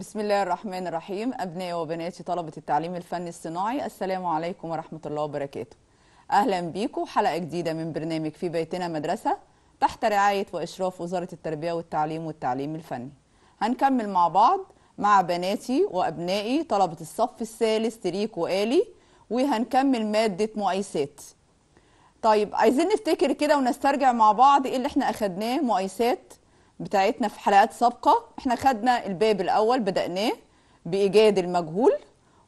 بسم الله الرحمن الرحيم أبنائي وبناتي طلبة التعليم الفني الصناعي السلام عليكم ورحمة الله وبركاته أهلا بيكم حلقة جديدة من برنامج في بيتنا مدرسة تحت رعاية وإشراف وزارة التربية والتعليم والتعليم الفني هنكمل مع بعض مع بناتي وأبنائي طلبة الصف الثالث تريك وآلي وهنكمل مادة مؤيسات طيب عايزين نفتكر كده ونسترجع مع بعض ايه اللي احنا اخدناه مؤيسات بتاعتنا في حلقات سابقة احنا خدنا الباب الأول بدأناه بإيجاد المجهول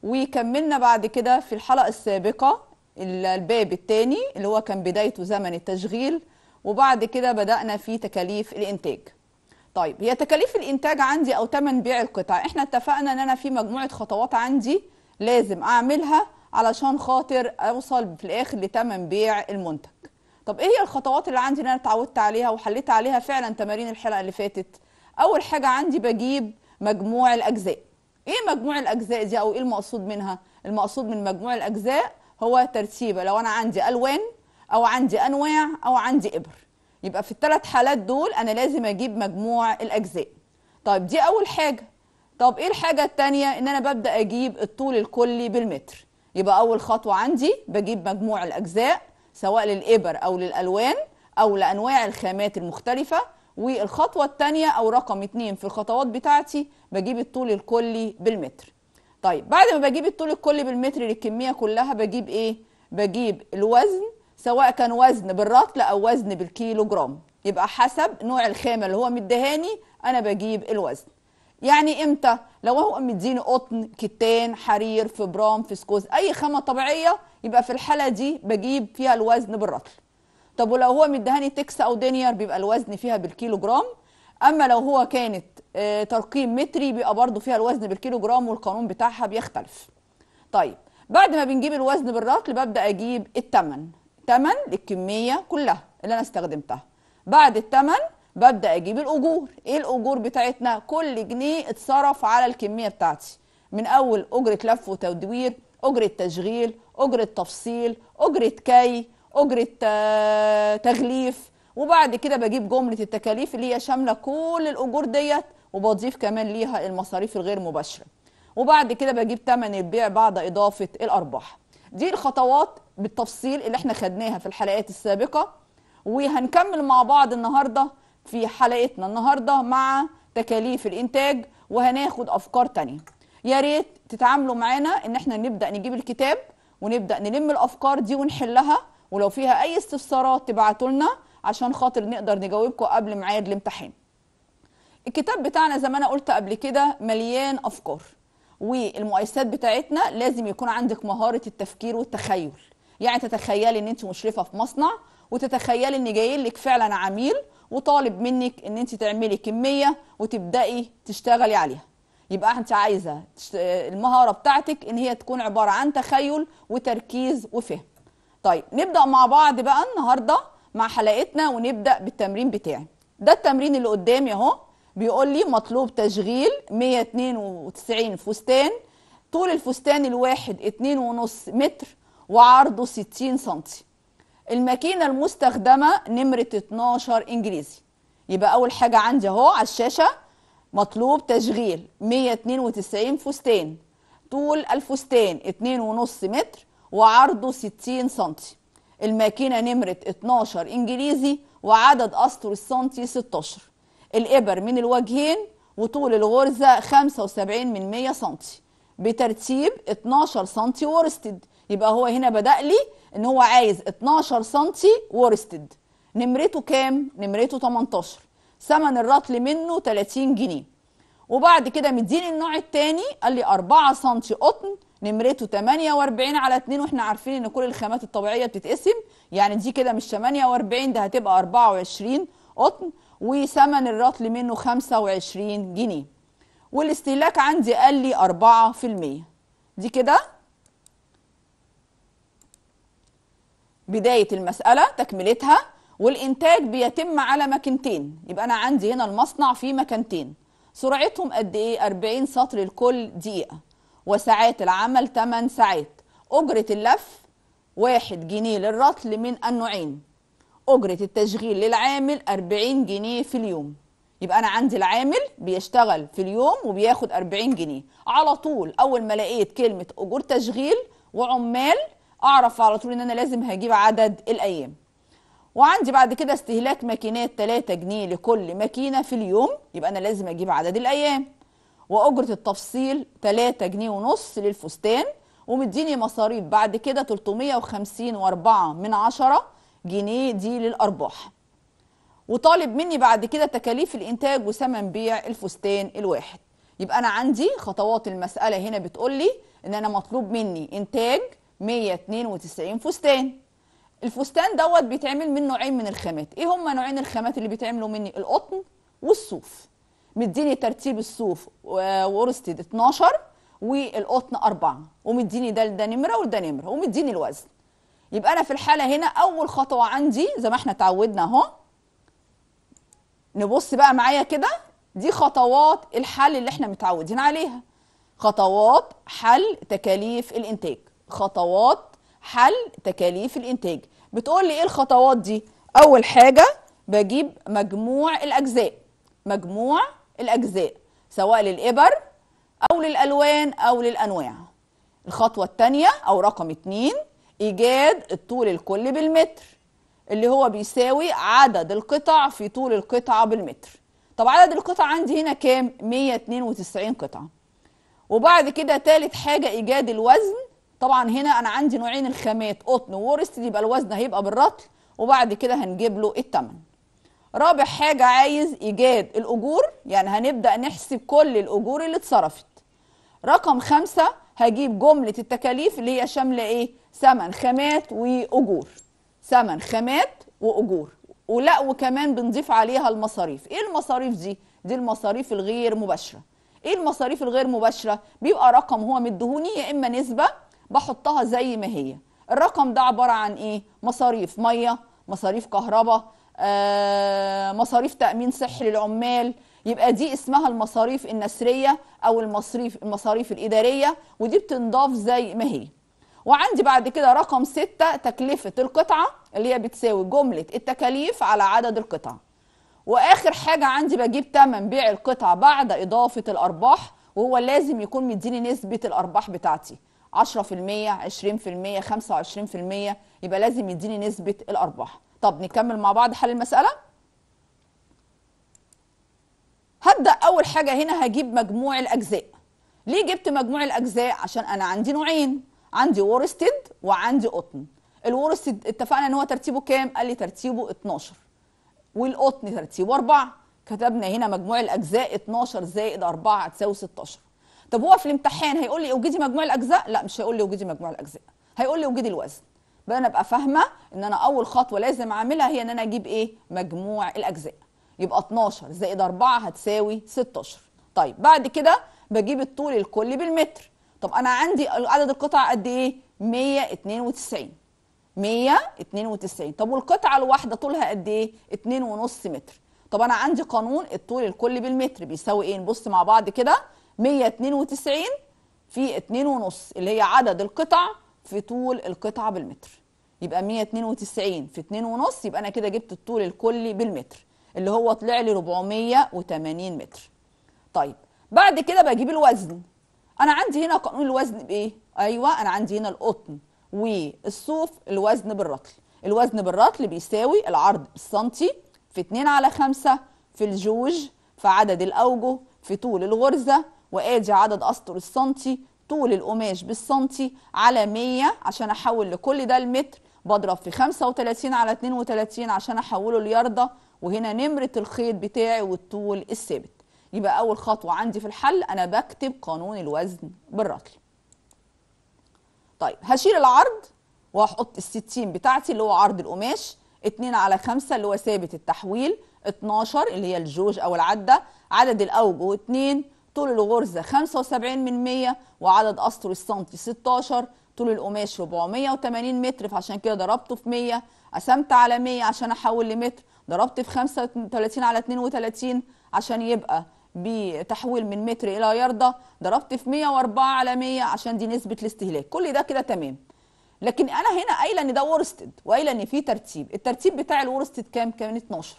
وكملنا بعد كده في الحلقة السابقة الباب الثاني اللي هو كان بدايته زمن التشغيل وبعد كده بدأنا في تكاليف الإنتاج طيب هي تكاليف الإنتاج عندي أو تمن بيع القطع احنا اتفقنا ان أنا في مجموعة خطوات عندي لازم أعملها علشان خاطر أوصل في الآخر لتمن بيع المنتج طب ايه هي الخطوات اللي عندي اللي انا اتعودت عليها وحليت عليها فعلا تمارين الحلقه اللي فاتت اول حاجه عندي بجيب مجموع الاجزاء ايه مجموع الاجزاء دي او ايه المقصود منها المقصود من مجموع الاجزاء هو ترتيبه لو انا عندي الوان او عندي انواع او عندي ابر يبقى في الثلاث حالات دول انا لازم اجيب مجموع الاجزاء طيب دي اول حاجه طب ايه الحاجه الثانيه ان انا ببدا اجيب الطول الكلي بالمتر يبقى اول خطوه عندي بجيب مجموع الاجزاء سواء للإبر أو للألوان أو لأنواع الخامات المختلفة والخطوة الثانية أو رقم اتنين في الخطوات بتاعتي بجيب الطول الكلي بالمتر طيب بعد ما بجيب الطول الكلي بالمتر للكمية كلها بجيب إيه؟ بجيب الوزن سواء كان وزن بالرطل أو وزن بالكيلو جرام يبقى حسب نوع الخامة اللي هو مدهاني أنا بجيب الوزن يعني امتى لو هو مديني قطن كتان حرير فبرام فسكوز اي خامه طبيعيه يبقى في الحاله دي بجيب فيها الوزن بالرطل طب ولو هو مدهاني تكس او دينير بيبقى الوزن فيها بالكيلو جرام اما لو هو كانت آه، ترقيم متري بيبقى برضو فيها الوزن بالكيلو جرام والقانون بتاعها بيختلف طيب بعد ما بنجيب الوزن بالرطل ببدا اجيب الثمن ثمن الكميه كلها اللي انا استخدمتها بعد الثمن ببدا اجيب الاجور ايه الاجور بتاعتنا كل جنيه اتصرف على الكميه بتاعتي من اول اجره لف وتدوير اجره تشغيل اجره تفصيل اجره كي اجره آه، تغليف وبعد كده بجيب جمله التكاليف اللي هي شامله كل الاجور ديت وبضيف كمان ليها المصاريف الغير مباشره وبعد كده بجيب ثمن البيع بعد اضافه الارباح دي الخطوات بالتفصيل اللي احنا خدناها في الحلقات السابقه وهنكمل مع بعض النهارده في حلقتنا النهارده مع تكاليف الانتاج وهناخد افكار تانية يا ريت تتعاملوا معانا ان احنا نبدا نجيب الكتاب ونبدا نلم الافكار دي ونحلها ولو فيها اي استفسارات تبعتوا لنا عشان خاطر نقدر نجاوبكم قبل ميعاد الامتحان الكتاب بتاعنا زي ما انا قلت قبل كده مليان افكار والمؤسسات بتاعتنا لازم يكون عندك مهاره التفكير والتخيل يعني تتخيلي ان انت مشرفه في مصنع وتتخيلي ان جاي لك فعلا عميل وطالب منك ان انت تعملي كميه وتبداي تشتغلي عليها يبقى انت عايزه المهاره بتاعتك ان هي تكون عباره عن تخيل وتركيز وفهم طيب نبدا مع بعض بقى النهارده مع حلقتنا ونبدا بالتمرين بتاعي ده التمرين اللي قدامي اهو بيقول لي مطلوب تشغيل 192 فستان طول الفستان الواحد 2.5 متر وعرضه 60 سنتي الماكينه المستخدمه نمره 12 انجليزي يبقى اول حاجه عندي اهو على الشاشه مطلوب تشغيل 192 فستان طول الفستان 2.5 متر وعرضه 60 سنتي الماكينه نمره 12 انجليزي وعدد اسطر السنتي 16 الابر من الوجهين وطول الغرزه 75 من 100 سنتي بترتيب 12 سنتي ورستد يبقى هو هنا بدأ لي ان هو عايز 12 سم ورستد نمرته كام نمرته 18 ثمن الرطل منه 30 جنيه وبعد كده مديني النوع الثاني قال لي 4 سم قطن نمرته 48 على 2 واحنا عارفين ان كل الخامات الطبيعيه بتتقسم يعني دي كده مش 48 ده هتبقى 24 قطن وثمن الرطل منه 25 جنيه والاستهلاك عندي قال لي 4% دي كده بداية المسألة تكملتها والإنتاج بيتم على مكنتين يبقى أنا عندي هنا المصنع في مكانتين سرعتهم قد إيه 40 سطر لكل دقيقة وساعات العمل 8 ساعات أجرة اللف واحد جنيه للرطل من النوعين أجرة التشغيل للعامل 40 جنيه في اليوم يبقى أنا عندي العامل بيشتغل في اليوم وبياخد 40 جنيه على طول أول ما لقيت كلمة أجور تشغيل وعمال اعرف على طول ان انا لازم هجيب عدد الايام وعندي بعد كده استهلاك ماكينات 3 جنيه لكل ماكينه في اليوم يبقى انا لازم اجيب عدد الايام واجره التفصيل 3 جنيه ونص للفستان ومديني مصاريف بعد كده 350 واربعة من عشرة جنيه دي للأرباح وطالب مني بعد كده تكاليف الإنتاج وثمن بيع الفستان الواحد يبقى أنا عندي خطوات المسألة هنا بتقول لي إن أنا مطلوب مني إنتاج 192 فستان الفستان دوت بيتعمل من نوعين من الخامات ايه هما نوعين الخامات اللي بيتعملوا مني القطن والصوف مديني ترتيب الصوف وورستد آه، 12 والقطن 4 ومديني ده لده نمره وده نمره ومديني الوزن يبقى انا في الحاله هنا اول خطوه عندي زي ما احنا اتعودنا اهو نبص بقى معايا كده دي خطوات الحل اللي احنا متعودين عليها خطوات حل تكاليف الانتاج خطوات حل تكاليف الانتاج بتقول لي ايه الخطوات دي اول حاجه بجيب مجموع الاجزاء مجموع الاجزاء سواء للابر او للالوان او للانواع الخطوه الثانيه او رقم اتنين ايجاد الطول الكل بالمتر اللي هو بيساوي عدد القطع في طول القطعه بالمتر طب عدد القطع عندي هنا كام 192 قطعه وبعد كده ثالث حاجه ايجاد الوزن طبعا هنا انا عندي نوعين الخامات قطن وورست يبقى الوزن هيبقى بالرطل وبعد كده هنجيب له الثمن رابع حاجه عايز ايجاد الاجور يعني هنبدا نحسب كل الاجور اللي اتصرفت رقم خمسة هجيب جمله التكاليف اللي هي شامله ايه ثمن خامات واجور ثمن خامات واجور ولا وكمان بنضيف عليها المصاريف ايه المصاريف دي دي المصاريف الغير مباشره ايه المصاريف الغير مباشره بيبقى رقم هو مديهوني يا اما نسبه بحطها زي ما هي الرقم ده عباره عن ايه مصاريف ميه مصاريف كهرباء آه، مصاريف تامين صحي للعمال يبقى دي اسمها المصاريف النسريه او المصاريف المصاريف الاداريه ودي بتنضاف زي ما هي وعندي بعد كده رقم ستة تكلفة القطعة اللي هي بتساوي جملة التكاليف على عدد القطع وآخر حاجة عندي بجيب تمن بيع القطعة بعد إضافة الأرباح وهو لازم يكون مديني نسبة الأرباح بتاعتي 10% 20% 25% يبقى لازم يديني نسبه الارباح طب نكمل مع بعض حل المساله هبدا اول حاجه هنا هجيب مجموع الاجزاء ليه جبت مجموع الاجزاء عشان انا عندي نوعين عندي وورستد وعندي قطن الورستد اتفقنا ان هو ترتيبه كام قال لي ترتيبه 12 والقطن ترتيبه 4 كتبنا هنا مجموع الاجزاء 12 زائد 4 هتساوي 16 طب هو في الامتحان هيقول لي اوجدي مجموع الاجزاء لا مش هيقول لي اوجدي مجموع الاجزاء هيقول لي اوجدي الوزن بقى انا ابقى فاهمه ان انا اول خطوه لازم اعملها هي ان انا اجيب ايه مجموع الاجزاء يبقى 12 زائد 4 هتساوي 16 طيب بعد كده بجيب الطول الكلي بالمتر طب انا عندي عدد القطع قد ايه 192 192 طب والقطعه الواحده طولها قد ايه 2.5 متر طب انا عندي قانون الطول الكلي بالمتر بيساوي ايه نبص مع بعض كده 192 في 2.5 اللي هي عدد القطع في طول القطعة بالمتر يبقى 192 في 2.5 يبقى أنا كده جبت الطول الكلي بالمتر اللي هو طلع لي 480 متر طيب بعد كده بجيب الوزن أنا عندي هنا قانون الوزن بإيه؟ أيوة أنا عندي هنا القطن والصوف الوزن بالرطل الوزن بالرطل بيساوي العرض بالسنتي في 2 على 5 في الجوج في عدد الأوجه في طول الغرزة وادي عدد اسطر السنتي طول القماش بالسنتي على 100 عشان احول لكل ده المتر بضرب في 35 على 32 عشان احوله لياردة وهنا نمرة الخيط بتاعي والطول الثابت يبقى اول خطوة عندي في الحل انا بكتب قانون الوزن بالرطل طيب هشيل العرض وهحط الستين بتاعتي اللي هو عرض القماش 2 على 5 اللي هو ثابت التحويل 12 اللي هي الجوج او العده عدد الاوجه 2 طول الغرزة 75 من 100 وعدد أسطر السنتي 16 طول القماش 480 متر فعشان كده ضربته في 100 قسمت على 100 عشان أحول لمتر ضربت في 35 على 32 عشان يبقى بتحويل من متر إلى ياردة ضربت في 104 على 100 عشان دي نسبة الاستهلاك كل ده كده تمام لكن أنا هنا قايلة إن ده ورستد وقايلة إن في ترتيب الترتيب بتاع الورستد كام كان 12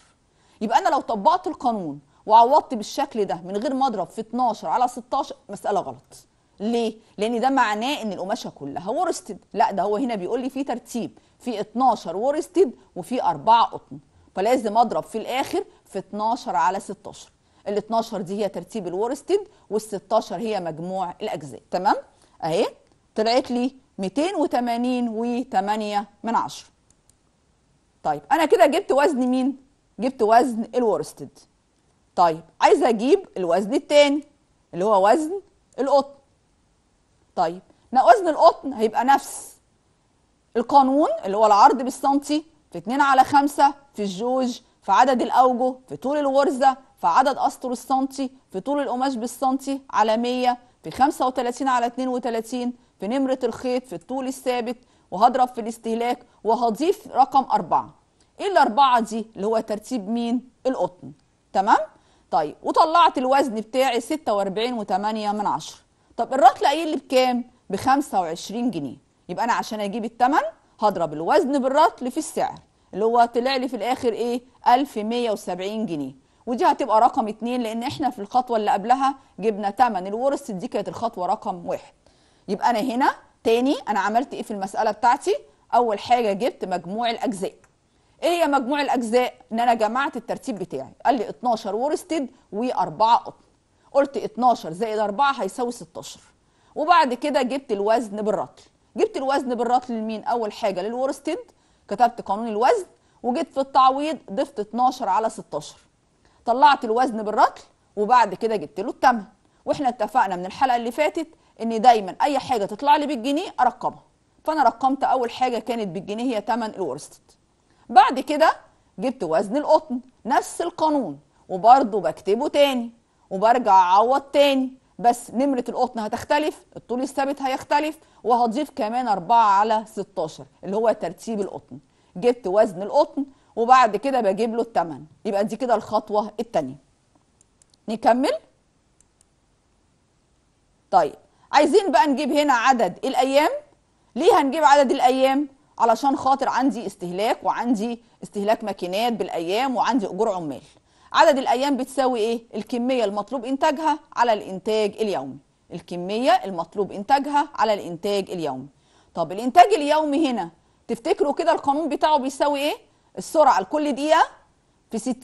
يبقى أنا لو طبقت القانون وعوضت بالشكل ده من غير ما اضرب في 12 على 16 مساله غلط ليه لان ده معناه ان القماشه كلها ورستد لا ده هو هنا بيقول لي في ترتيب في 12 ورستد وفي 4 قطن فلازم اضرب في الاخر في 12 على 16 ال 12 دي هي ترتيب الورستد وال 16 هي مجموع الاجزاء تمام اهي طلعت لي 280 و8 من 10 طيب انا كده جبت وزن مين جبت وزن الورستد طيب عايزه اجيب الوزن التاني اللي هو وزن القطن طيب وزن القطن هيبقى نفس القانون اللي هو العرض بالسنتي في 2 على 5 في الجوج في عدد الاوجه في طول الغرزه في عدد اسطر السنتي في طول القماش بالسنتي على 100 في 35 على 32 في نمره الخيط في الطول الثابت وهضرب في الاستهلاك وهضيف رقم أربعة إيه الأربعة دي اللي هو ترتيب مين القطن تمام طيب وطلعت الوزن بتاعي وتمانية من عشرة طب الرطل قايل لي بكام ب 25 جنيه يبقى انا عشان اجيب الثمن هضرب الوزن بالرطل في السعر اللي هو طلع لي في الاخر ايه 1170 جنيه ودي هتبقى رقم اتنين لان احنا في الخطوه اللي قبلها جبنا ثمن الورث دي كانت الخطوه رقم واحد يبقى انا هنا تاني انا عملت ايه في المساله بتاعتي اول حاجه جبت مجموع الاجزاء ايه هي مجموع الاجزاء ان انا جمعت الترتيب بتاعي قال لي 12 ورستد و4 قطن قلت 12 زائد 4 هيساوي 16 وبعد كده جبت الوزن بالرطل جبت الوزن بالرطل لمين اول حاجه للورستد كتبت قانون الوزن وجيت في التعويض ضفت 12 على 16 طلعت الوزن بالرطل وبعد كده جبت له الثمن واحنا اتفقنا من الحلقه اللي فاتت ان دايما اي حاجه تطلع لي بالجنيه ارقمها فانا رقمت اول حاجه كانت بالجنيه هي ثمن الورستد بعد كده جبت وزن القطن نفس القانون وبرضه بكتبه تاني وبرجع اعوض تاني بس نمرة القطن هتختلف الطول الثابت هيختلف وهضيف كمان 4 على 16 اللي هو ترتيب القطن جبت وزن القطن وبعد كده بجيب له الثمن يبقى دي كده الخطوة التانية نكمل طيب عايزين بقى نجيب هنا عدد الأيام ليه هنجيب عدد الأيام علشان خاطر عندي استهلاك وعندي استهلاك ماكينات بالايام وعندي اجور عمال عدد الايام بتساوي ايه الكميه المطلوب انتاجها على الانتاج اليومي الكميه المطلوب انتاجها على الانتاج اليومي طب الانتاج اليومي هنا تفتكروا كده القانون بتاعه بيساوي ايه السرعه لكل دقيقه في 60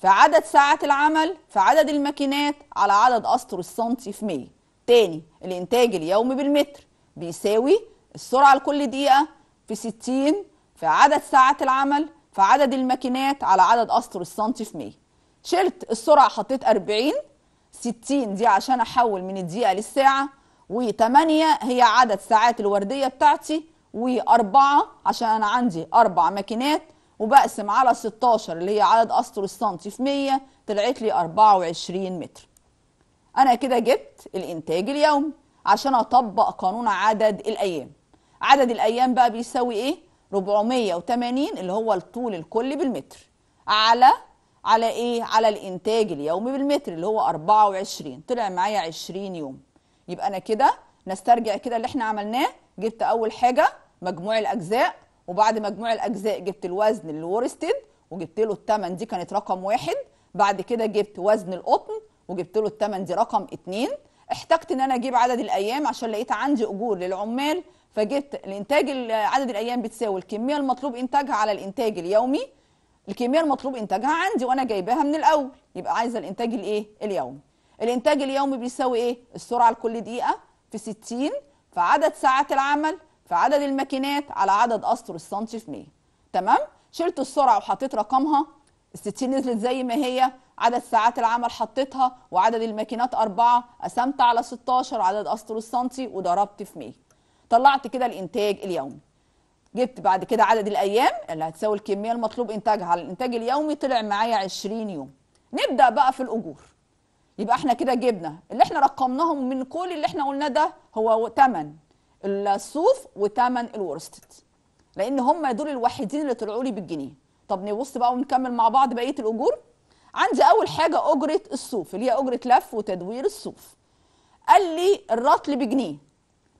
في عدد ساعات العمل في عدد الماكينات على عدد أسطر السنتي في 100 تاني الإنتاج اليومي بالمتر بيساوي السرعة لكل دقيقة في 60 في عدد ساعات العمل في عدد الماكينات على عدد اسطر السنتي في 100 شلت السرعه حطيت 40 60 دي عشان احول من الدقيقه للساعه و8 هي عدد ساعات الورديه بتاعتي و4 عشان انا عندي اربع ماكينات وبقسم على 16 اللي هي عدد اسطر السنتي في 100 طلعت لي 24 متر انا كده جبت الانتاج اليومي عشان اطبق قانون عدد الايام عدد الايام بقى بيساوي ايه 480 اللي هو الطول الكلي بالمتر على على ايه على الانتاج اليومي بالمتر اللي هو 24 طلع معايا 20 يوم يبقى انا كده نسترجع كده اللي احنا عملناه جبت اول حاجه مجموع الاجزاء وبعد مجموع الاجزاء جبت الوزن اللي ورستد وجبت له الثمن دي كانت رقم واحد بعد كده جبت وزن القطن وجبت له الثمن دي رقم اتنين احتجت ان انا اجيب عدد الايام عشان لقيت عندي اجور للعمال فجبت الانتاج عدد الايام بتساوي الكميه المطلوب انتاجها على الانتاج اليومي الكميه المطلوب انتاجها عندي وانا جايباها من الاول يبقى عايزه الانتاج الايه اليومي الانتاج اليومي بيساوي ايه السرعه لكل دقيقه في 60 في عدد ساعات العمل في عدد الماكينات على عدد اسطر السنتي في 100 تمام شلت السرعه وحطيت رقمها ال 60 نزلت زي ما هي عدد ساعات العمل حطيتها وعدد الماكينات أربعة قسمت على 16 عدد أسطر السنتي وضربت في 100 طلعت كده الانتاج اليومي جبت بعد كده عدد الايام اللي هتساوي الكميه المطلوب انتاجها على الانتاج اليومي طلع معايا 20 يوم نبدا بقى في الاجور يبقى احنا كده جبنا اللي احنا رقمناهم من كل اللي احنا قلناه ده هو تمن الصوف وتمن الورستد لان هم دول الوحيدين اللي طلعوا لي بالجنيه طب نبص بقى ونكمل مع بعض بقيه الاجور عندي اول حاجه اجره الصوف اللي هي اجره لف وتدوير الصوف قال لي الرطل بجنيه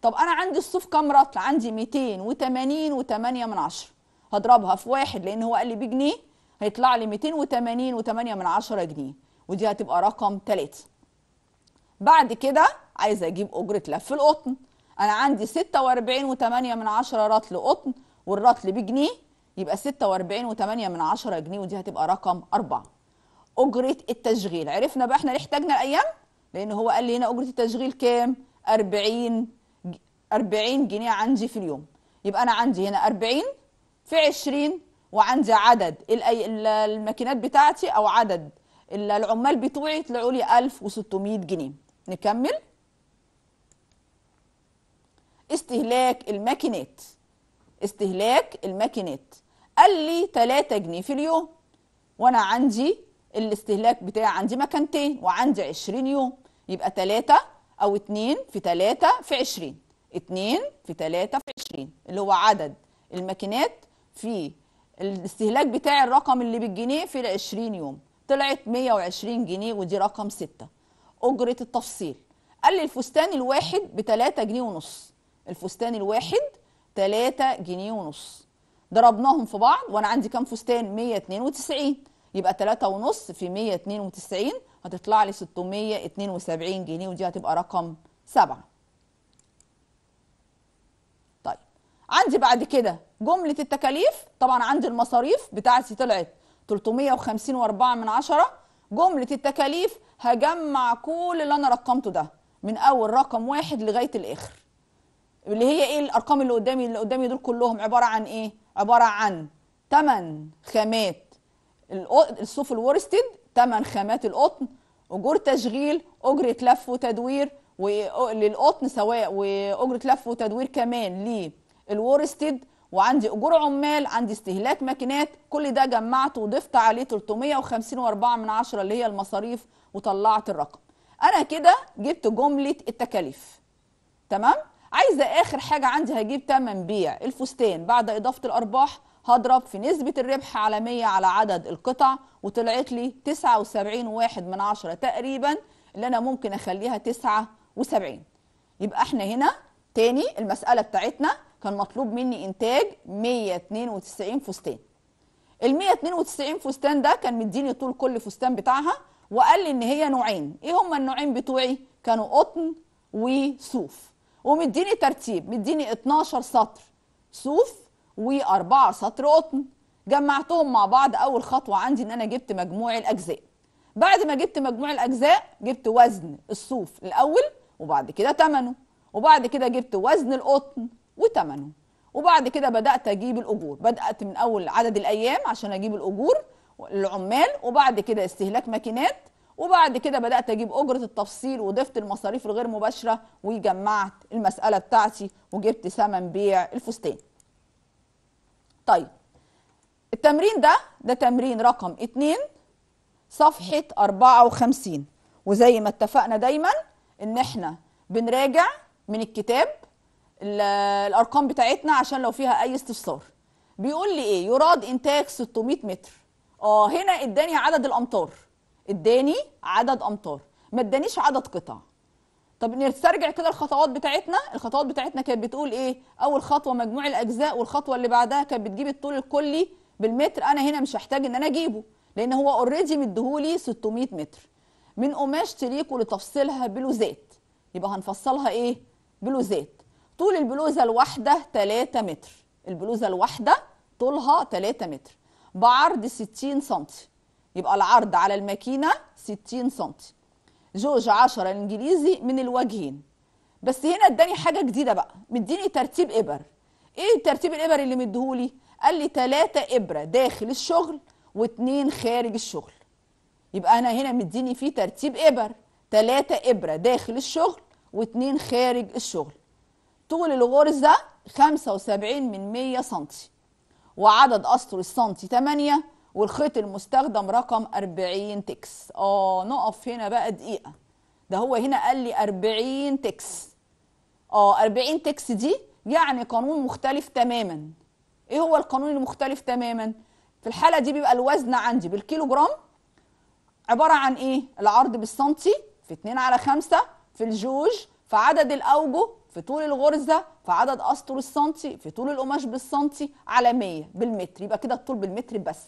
طب انا عندي الصوف كام رطل عندي 280 و8 من 10 هضربها في واحد لان هو قال لي بجنيه هيطلع لي 280 و8 من 10 جنيه ودي هتبقى رقم 3 بعد كده عايزه اجيب اجره لف القطن انا عندي 46 و8 من 10 رطل قطن والرطل بجنيه يبقى 46 و8 من 10 جنيه ودي هتبقى رقم 4 اجره التشغيل عرفنا بقى احنا ليه احتاجنا الايام لان هو قال لي هنا اجره التشغيل كام 40 40 جنيه عندي في اليوم يبقى انا عندي هنا 40 في 20 وعندي عدد الماكينات بتاعتي او عدد العمال بتوعي يطلعوا لي 1600 جنيه نكمل استهلاك الماكينات استهلاك الماكينات قال لي 3 جنيه في اليوم وانا عندي الاستهلاك بتاعي عندي مكانتين وعندي 20 يوم يبقى 3 او 2 في 3 في 20 2 في 3 في 20 اللي هو عدد الماكينات في الاستهلاك بتاع الرقم اللي بالجنيه في ال 20 يوم طلعت 120 جنيه ودي رقم 6 أجرة التفصيل قال لي الفستان الواحد ب 3 جنيه ونص الفستان الواحد 3 جنيه ونص ضربناهم في بعض وانا عندي كام فستان 192 يبقى 3 ونص في 192 هتطلع لي 672 جنيه ودي هتبقى رقم 7 عندي بعد كده جمله التكاليف طبعا عندي المصاريف بتاعتي طلعت 350 و4 من عشرة جمله التكاليف هجمع كل اللي انا رقمته ده من اول رقم واحد لغايه الاخر اللي هي ايه الارقام اللي قدامي اللي قدامي دول كلهم عباره عن ايه عباره عن تمن خامات الصوف الورستد تمن خامات القطن اجور تشغيل اجره لف وتدوير للقطن سواء واجره لف وتدوير كمان ليه الورستد وعندي اجور عمال عندي استهلاك ماكينات كل ده جمعته وضفت عليه 354 من عشرة اللي هي المصاريف وطلعت الرقم انا كده جبت جمله التكاليف تمام عايزه اخر حاجه عندي هجيب تمن بيع الفستان بعد اضافه الارباح هضرب في نسبة الربح على 100 على عدد القطع وطلعت لي 79 واحد من عشرة تقريبا اللي أنا ممكن أخليها 79 يبقى احنا هنا تاني المسألة بتاعتنا كان مطلوب مني انتاج 192 فستان ال 192 فستان ده كان مديني طول كل فستان بتاعها وقال لي ان هي نوعين ايه هما النوعين بتوعي كانوا قطن وصوف ومديني ترتيب مديني 12 سطر صوف و4 سطر قطن جمعتهم مع بعض اول خطوه عندي ان انا جبت مجموع الاجزاء بعد ما جبت مجموع الاجزاء جبت وزن الصوف الاول وبعد كده ثمنه وبعد كده جبت وزن القطن وتمنه وبعد كده بدات اجيب الاجور بدات من اول عدد الايام عشان اجيب الاجور العمال وبعد كده استهلاك ماكينات وبعد كده بدات اجيب اجره التفصيل وضفت المصاريف الغير مباشره وجمعت المساله بتاعتي وجبت ثمن بيع الفستان طيب التمرين ده ده تمرين رقم 2 صفحه 54 وزي ما اتفقنا دايما ان احنا بنراجع من الكتاب الارقام بتاعتنا عشان لو فيها اي استفسار بيقول لي ايه يراد انتاج 600 متر اه هنا اداني عدد الامتار اداني عدد امتار ما ادانيش عدد قطع طب نسترجع كده الخطوات بتاعتنا الخطوات بتاعتنا كانت بتقول ايه اول خطوه مجموع الاجزاء والخطوه اللي بعدها كانت بتجيب الطول الكلي بالمتر انا هنا مش هحتاج ان انا اجيبه لان هو اوريدي مديهولي 600 متر من قماش تليكو لتفصيلها بلوزات يبقى هنفصلها ايه بلوزات طول البلوزه الواحده 3 متر البلوزه الواحده طولها 3 متر بعرض 60 سم يبقى العرض على الماكينه 60 سم جوج 10 انجليزي من الوجهين بس هنا اداني حاجه جديده بقى مديني ترتيب ابر ايه ترتيب الابر اللي مديهولي قال لي 3 ابره داخل الشغل و2 خارج الشغل يبقى انا هنا مديني فيه ترتيب ابر 3 ابره داخل الشغل و2 خارج الشغل طول الغرزة 75 من 100 سنتي وعدد أسطر السنتي 8 والخيط المستخدم رقم 40 تكس اه نقف هنا بقى دقيقة ده هو هنا قال لي 40 تكس اه 40 تكس دي يعني قانون مختلف تماما ايه هو القانون المختلف تماما في الحالة دي بيبقى الوزن عندي بالكيلو جرام عبارة عن ايه العرض بالسنتي في 2 على 5 في الجوج في عدد الاوجه في طول الغرزه في عدد اسطر السنتي في طول القماش بالسنتي على 100 بالمتر يبقى كده الطول بالمتر بس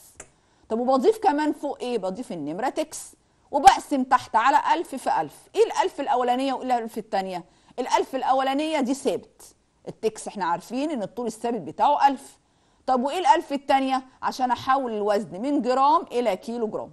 طب وبضيف كمان فوق ايه بضيف النمره تكس وبقسم تحت على 1000 في 1000 ايه الألف الاولانيه وايه الألف الثانيه الألف الاولانيه دي ثابت التكس احنا عارفين ان الطول الثابت بتاعه 1000 طب وايه الألف الثانيه عشان احول الوزن من جرام الى كيلو جرام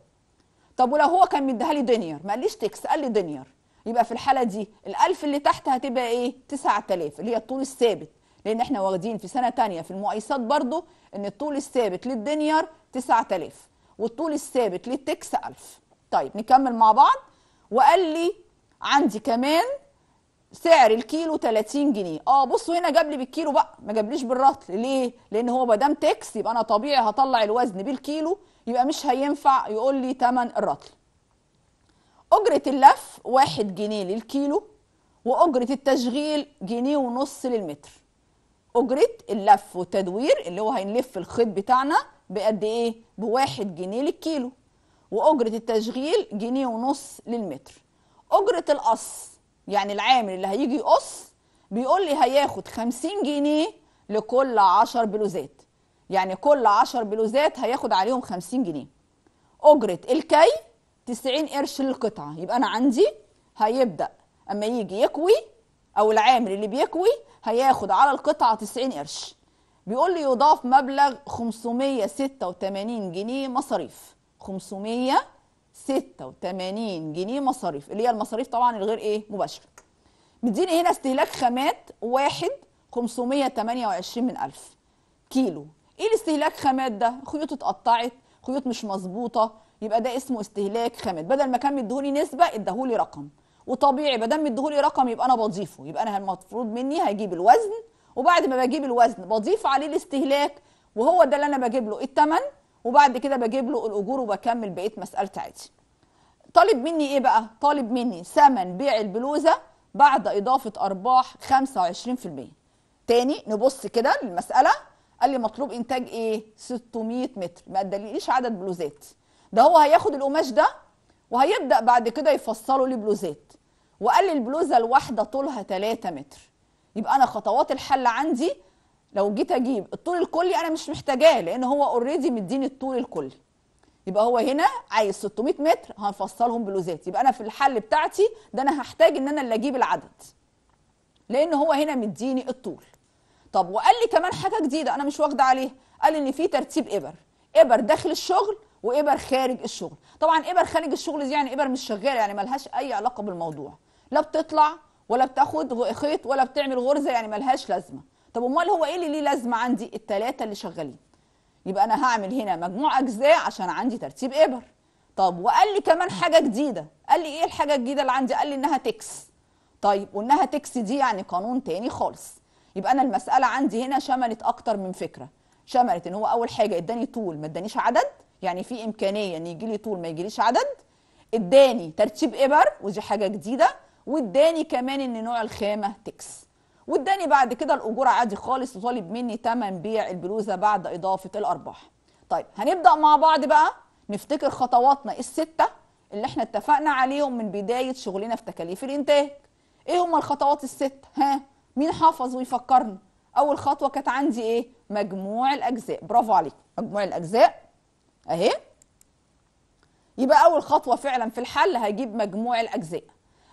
طب ولو هو كان مديها لي دينير ما قاليش تكس قال لي دينير يبقى في الحالة دي الألف اللي تحت هتبقى إيه؟ 9000 اللي هي الطول الثابت لأن إحنا واخدين في سنة تانية في المقايسات برضو إن الطول الثابت للدنيار 9000 والطول الثابت للتكس 1000 طيب نكمل مع بعض وقال لي عندي كمان سعر الكيلو 30 جنيه اه بصوا هنا جاب لي بالكيلو بقى ما جابليش بالرطل ليه لان هو مادام تكس يبقى انا طبيعي هطلع الوزن بالكيلو يبقى مش هينفع يقول لي ثمن الرطل أجرة اللف واحد جنيه للكيلو وأجرة التشغيل جنيه ونص للمتر أجرة اللف والتدوير اللي هو هنلف الخيط بتاعنا بقد إيه؟ بواحد جنيه للكيلو وأجرة التشغيل جنيه ونص للمتر أجرة القص يعني العامل اللي هيجي يقص بيقول لي هياخد خمسين جنيه لكل عشر بلوزات يعني كل عشر بلوزات هياخد عليهم خمسين جنيه أجرة الكي 90 قرش للقطعه يبقى انا عندي هيبدا اما يجي يكوي او العامل اللي بيكوي هياخد على القطعه 90 قرش بيقول لي يضاف مبلغ 586 جنيه مصاريف 586 جنيه مصاريف اللي هي المصاريف طبعا الغير ايه مباشره مديني هنا استهلاك خامات واحد 528 من ألف كيلو ايه الاستهلاك خامات ده خيوط اتقطعت خيوط مش مظبوطه يبقى ده اسمه استهلاك خامل بدل ما كان مديهولي نسبه اداهولي رقم وطبيعي ما دام مديهولي رقم يبقى انا بضيفه يبقى انا المفروض مني هجيب الوزن وبعد ما بجيب الوزن بضيف عليه الاستهلاك وهو ده اللي انا بجيب له الثمن وبعد كده بجيب له الاجور وبكمل بقيه مساله عادي طالب مني ايه بقى طالب مني ثمن بيع البلوزه بعد اضافه ارباح 25% تاني نبص كده للمساله قال لي مطلوب انتاج ايه 600 متر ما اداليش عدد بلوزات ده هو هياخد القماش ده وهيبدا بعد كده يفصله لبلوزات وقال لي البلوزه الواحده طولها 3 متر يبقى انا خطوات الحل عندي لو جيت اجيب الطول الكلي انا مش محتاجاه لان هو اوريدي مديني الطول الكلي يبقى هو هنا عايز 600 متر هنفصلهم بلوزات يبقى انا في الحل بتاعتي ده انا هحتاج ان انا اللي اجيب العدد لان هو هنا مديني الطول طب وقال لي كمان حاجه جديده انا مش واخده عليها قال ان في ترتيب ابر ابر داخل الشغل وابر خارج الشغل طبعا ابر خارج الشغل دي يعني ابر مش شغاله يعني ملهاش اي علاقه بالموضوع لا بتطلع ولا بتاخد خيط ولا بتعمل غرزه يعني ملهاش لازمه طب امال هو ايه اللي ليه لازمه عندي الثلاثه اللي شغالين يبقى انا هعمل هنا مجموع اجزاء عشان عندي ترتيب ابر طب وقال لي كمان حاجه جديده قال لي ايه الحاجه الجديده اللي عندي قال لي انها تكس طيب وانها تكس دي يعني قانون تاني خالص يبقى انا المساله عندي هنا شملت اكتر من فكره شملت ان هو اول حاجه اداني طول ما ادانيش عدد يعني في امكانيه ان يجي لي طول ما يجيليش عدد اداني ترتيب ابر ودي حاجه جديده واداني كمان ان نوع الخامه تكس واداني بعد كده الاجور عادي خالص وطالب مني ثمن بيع البلوزه بعد اضافه الارباح طيب هنبدا مع بعض بقى نفتكر خطواتنا السته اللي احنا اتفقنا عليهم من بدايه شغلنا في تكاليف الانتاج ايه هم الخطوات السته ها مين حافظ ويفكرنا اول خطوه كانت عندي ايه مجموع الاجزاء برافو عليك مجموع الاجزاء اهي يبقى اول خطوه فعلا في الحل هجيب مجموع الاجزاء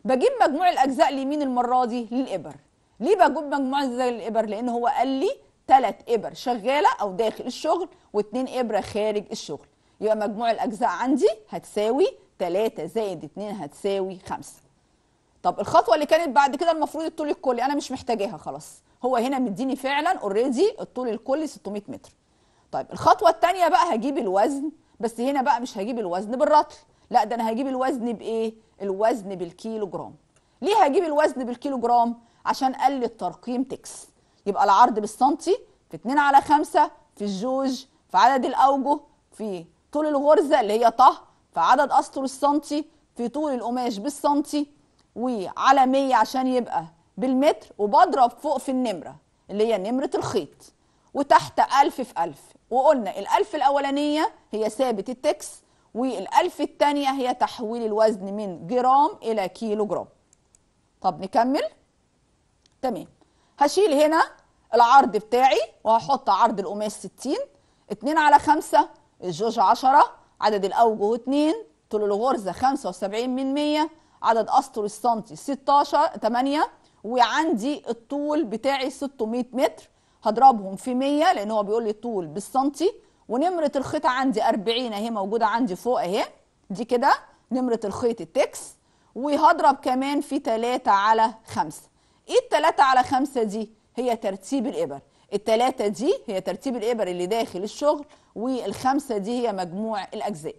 بجيب مجموع الاجزاء لمين المره دي للابر ليه بجيب مجموع الاجزاء الابر لان هو قال لي تلات ابر شغاله او داخل الشغل واتنين ابره خارج الشغل يبقى مجموع الاجزاء عندي هتساوي 3 زائد 2 هتساوي 5 طب الخطوه اللي كانت بعد كده المفروض الطول الكلي انا مش محتاجاها خلاص هو هنا مديني فعلا اوريدي الطول الكلي 600 متر طيب الخطوه الثانيه بقى هجيب الوزن بس هنا بقى مش هجيب الوزن بالرطل لا ده انا هجيب الوزن بايه الوزن بالكيلو جرام ليه هجيب الوزن بالكيلو جرام عشان قال لي الترقيم تكس يبقى العرض بالسنتي في 2 على 5 في الجوج في عدد الاوجه في طول الغرزه اللي هي طه في عدد اسطر السنتي في طول القماش بالسنتي وعلى 100 عشان يبقى بالمتر وبضرب فوق في النمره اللي هي نمره الخيط وتحت 1000 في 1000 وقلنا الألف الأولانية هي ثابت التكس والألف الثانية هي تحويل الوزن من جرام إلى كيلو جرام طب نكمل تمام هشيل هنا العرض بتاعي وهحط عرض القماش 60 2 على 5 الجوج 10 عدد الأوجه 2 طول الغرزة 75 من 100 عدد أسطر السنتي 16 8 وعندي الطول بتاعي 600 متر هضربهم في 100 لان هو بيقول لي الطول بالسنتي ونمره الخيط عندي 40 اهي موجوده عندي فوق اهي دي كده نمره الخيط التكس وهضرب كمان في 3 على 5 ايه ال 3 على 5 دي هي ترتيب الابر التلاتة دي هي ترتيب الإبر اللي داخل الشغل والخمسة دي هي مجموع الأجزاء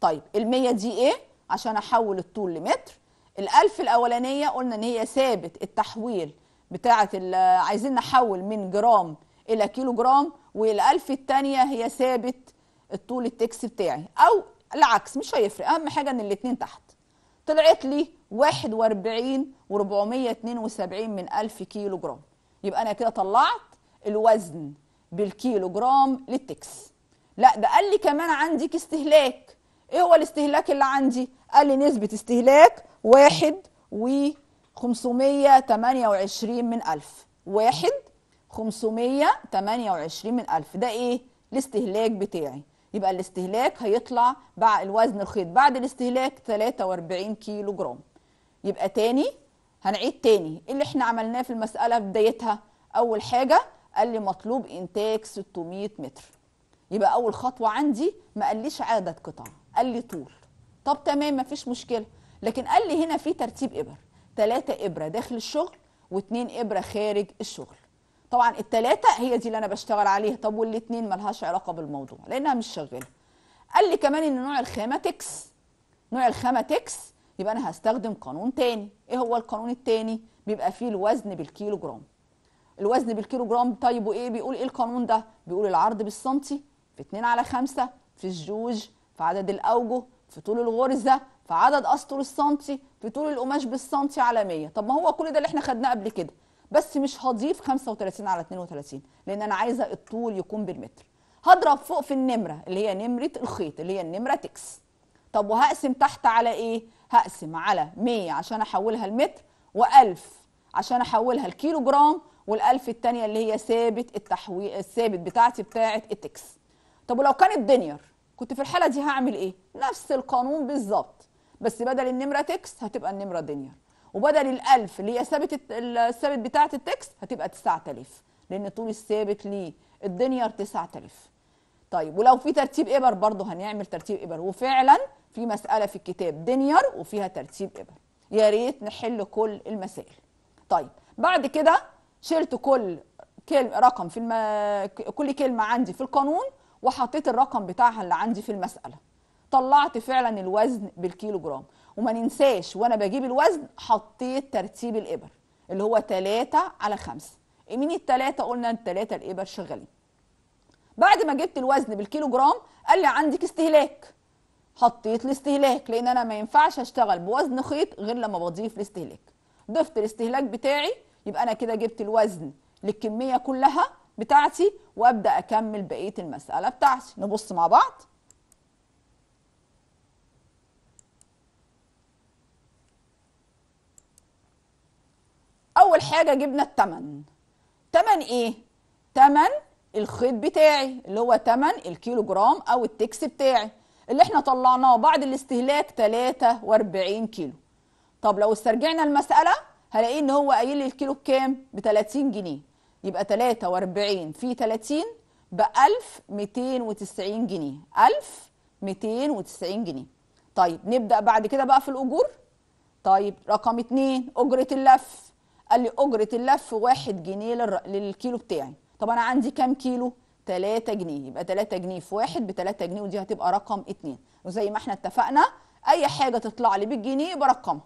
طيب المية دي إيه؟ عشان أحول الطول لمتر الألف الأولانية قلنا إن هي ثابت التحويل بتاعه عايزين نحول من جرام الى كيلو جرام والالف الثانيه هي ثابت الطول التكس بتاعي او العكس مش هيفرق اهم حاجه ان الاثنين تحت طلعت لي 41 و472 من 1000 كيلو جرام يبقى انا كده طلعت الوزن بالكيلو جرام للتكس لا ده قال لي كمان عندي استهلاك ايه هو الاستهلاك اللي عندي قال لي نسبه استهلاك واحد و 528 من ألف واحد 528 من ألف ده إيه؟ الاستهلاك بتاعي يبقى الاستهلاك هيطلع بعد الوزن الخيط بعد الاستهلاك 43 كيلو جرام يبقى تاني هنعيد تاني اللي احنا عملناه في المسألة بدايتها أول حاجة قال لي مطلوب إنتاج 600 متر يبقى أول خطوة عندي ما قاليش عدد قطع قال لي طول طب تمام مفيش مشكلة لكن قال لي هنا في ترتيب إبر ثلاثة إبرة داخل الشغل واثنين إبرة خارج الشغل طبعا الثلاثة هي دي اللي أنا بشتغل عليها طب والاثنين ملهاش علاقة بالموضوع لأنها مش شغالة قال لي كمان إن نوع الخامة تكس نوع الخامة تكس يبقى أنا هستخدم قانون تاني إيه هو القانون التاني بيبقى فيه الوزن بالكيلو جرام الوزن بالكيلو جرام طيب وإيه بيقول إيه القانون ده بيقول العرض بالسنتي في 2 على 5 في الجوج في عدد الأوجه في طول الغرزة فعدد اسطر السنتي في طول القماش بالسنتي على 100 طب ما هو كل ده اللي احنا خدناه قبل كده بس مش هضيف 35 على 32 لان انا عايزه الطول يكون بالمتر هضرب فوق في النمره اللي هي نمره الخيط اللي هي النمره تكس طب وهقسم تحت على ايه هقسم على 100 عشان احولها لمتر و1000 عشان احولها لكيلو جرام وال1000 الثانيه اللي هي ثابت التحويل الثابت بتاعتي بتاعه التكس طب ولو كانت دنير كنت في الحاله دي هعمل ايه نفس القانون بالظبط بس بدل النمره تكس هتبقى النمره دينير وبدل الألف اللي هي ثابت الثابت بتاعه التكس هتبقى 9000 لان طول الثابت ليه الدينير 9000 طيب ولو في ترتيب ابر برضه هنعمل ترتيب ابر وفعلا في مساله في الكتاب دينير وفيها ترتيب ابر يا ريت نحل كل المسائل طيب بعد كده شلت كل كلمة رقم في الم... كل كلمه عندي في القانون وحطيت الرقم بتاعها اللي عندي في المساله طلعت فعلا الوزن بالكيلو جرام وما ننساش وانا بجيب الوزن حطيت ترتيب الابر اللي هو 3 على 5 مين الثلاثه قلنا الثلاثه الابر شغالين بعد ما جبت الوزن بالكيلو جرام قال لي عندك استهلاك حطيت الاستهلاك لان انا ما ينفعش اشتغل بوزن خيط غير لما بضيف الاستهلاك ضفت الاستهلاك بتاعي يبقى انا كده جبت الوزن للكميه كلها بتاعتي وابدا اكمل بقيه المساله بتاعتي نبص مع بعض اول حاجه جبنا الثمن تمن ايه تمن الخيط بتاعي اللي هو تمن الكيلو جرام او التكس بتاعي اللي احنا طلعناه بعد الاستهلاك 43 كيلو طب لو استرجعنا المساله هلاقيه ان هو قايل لي الكيلو بكام ب 30 جنيه يبقى 43 في 30 ب 1290 جنيه 1290 جنيه طيب نبدا بعد كده بقى في الاجور طيب رقم 2 اجره اللف قال لي اجره اللف واحد جنيه للكيلو بتاعي طب انا عندي كام كيلو 3 جنيه يبقى 3 جنيه في واحد ب 3 جنيه ودي هتبقى رقم 2 وزي ما احنا اتفقنا اي حاجه تطلع لي بالجنيه برقمها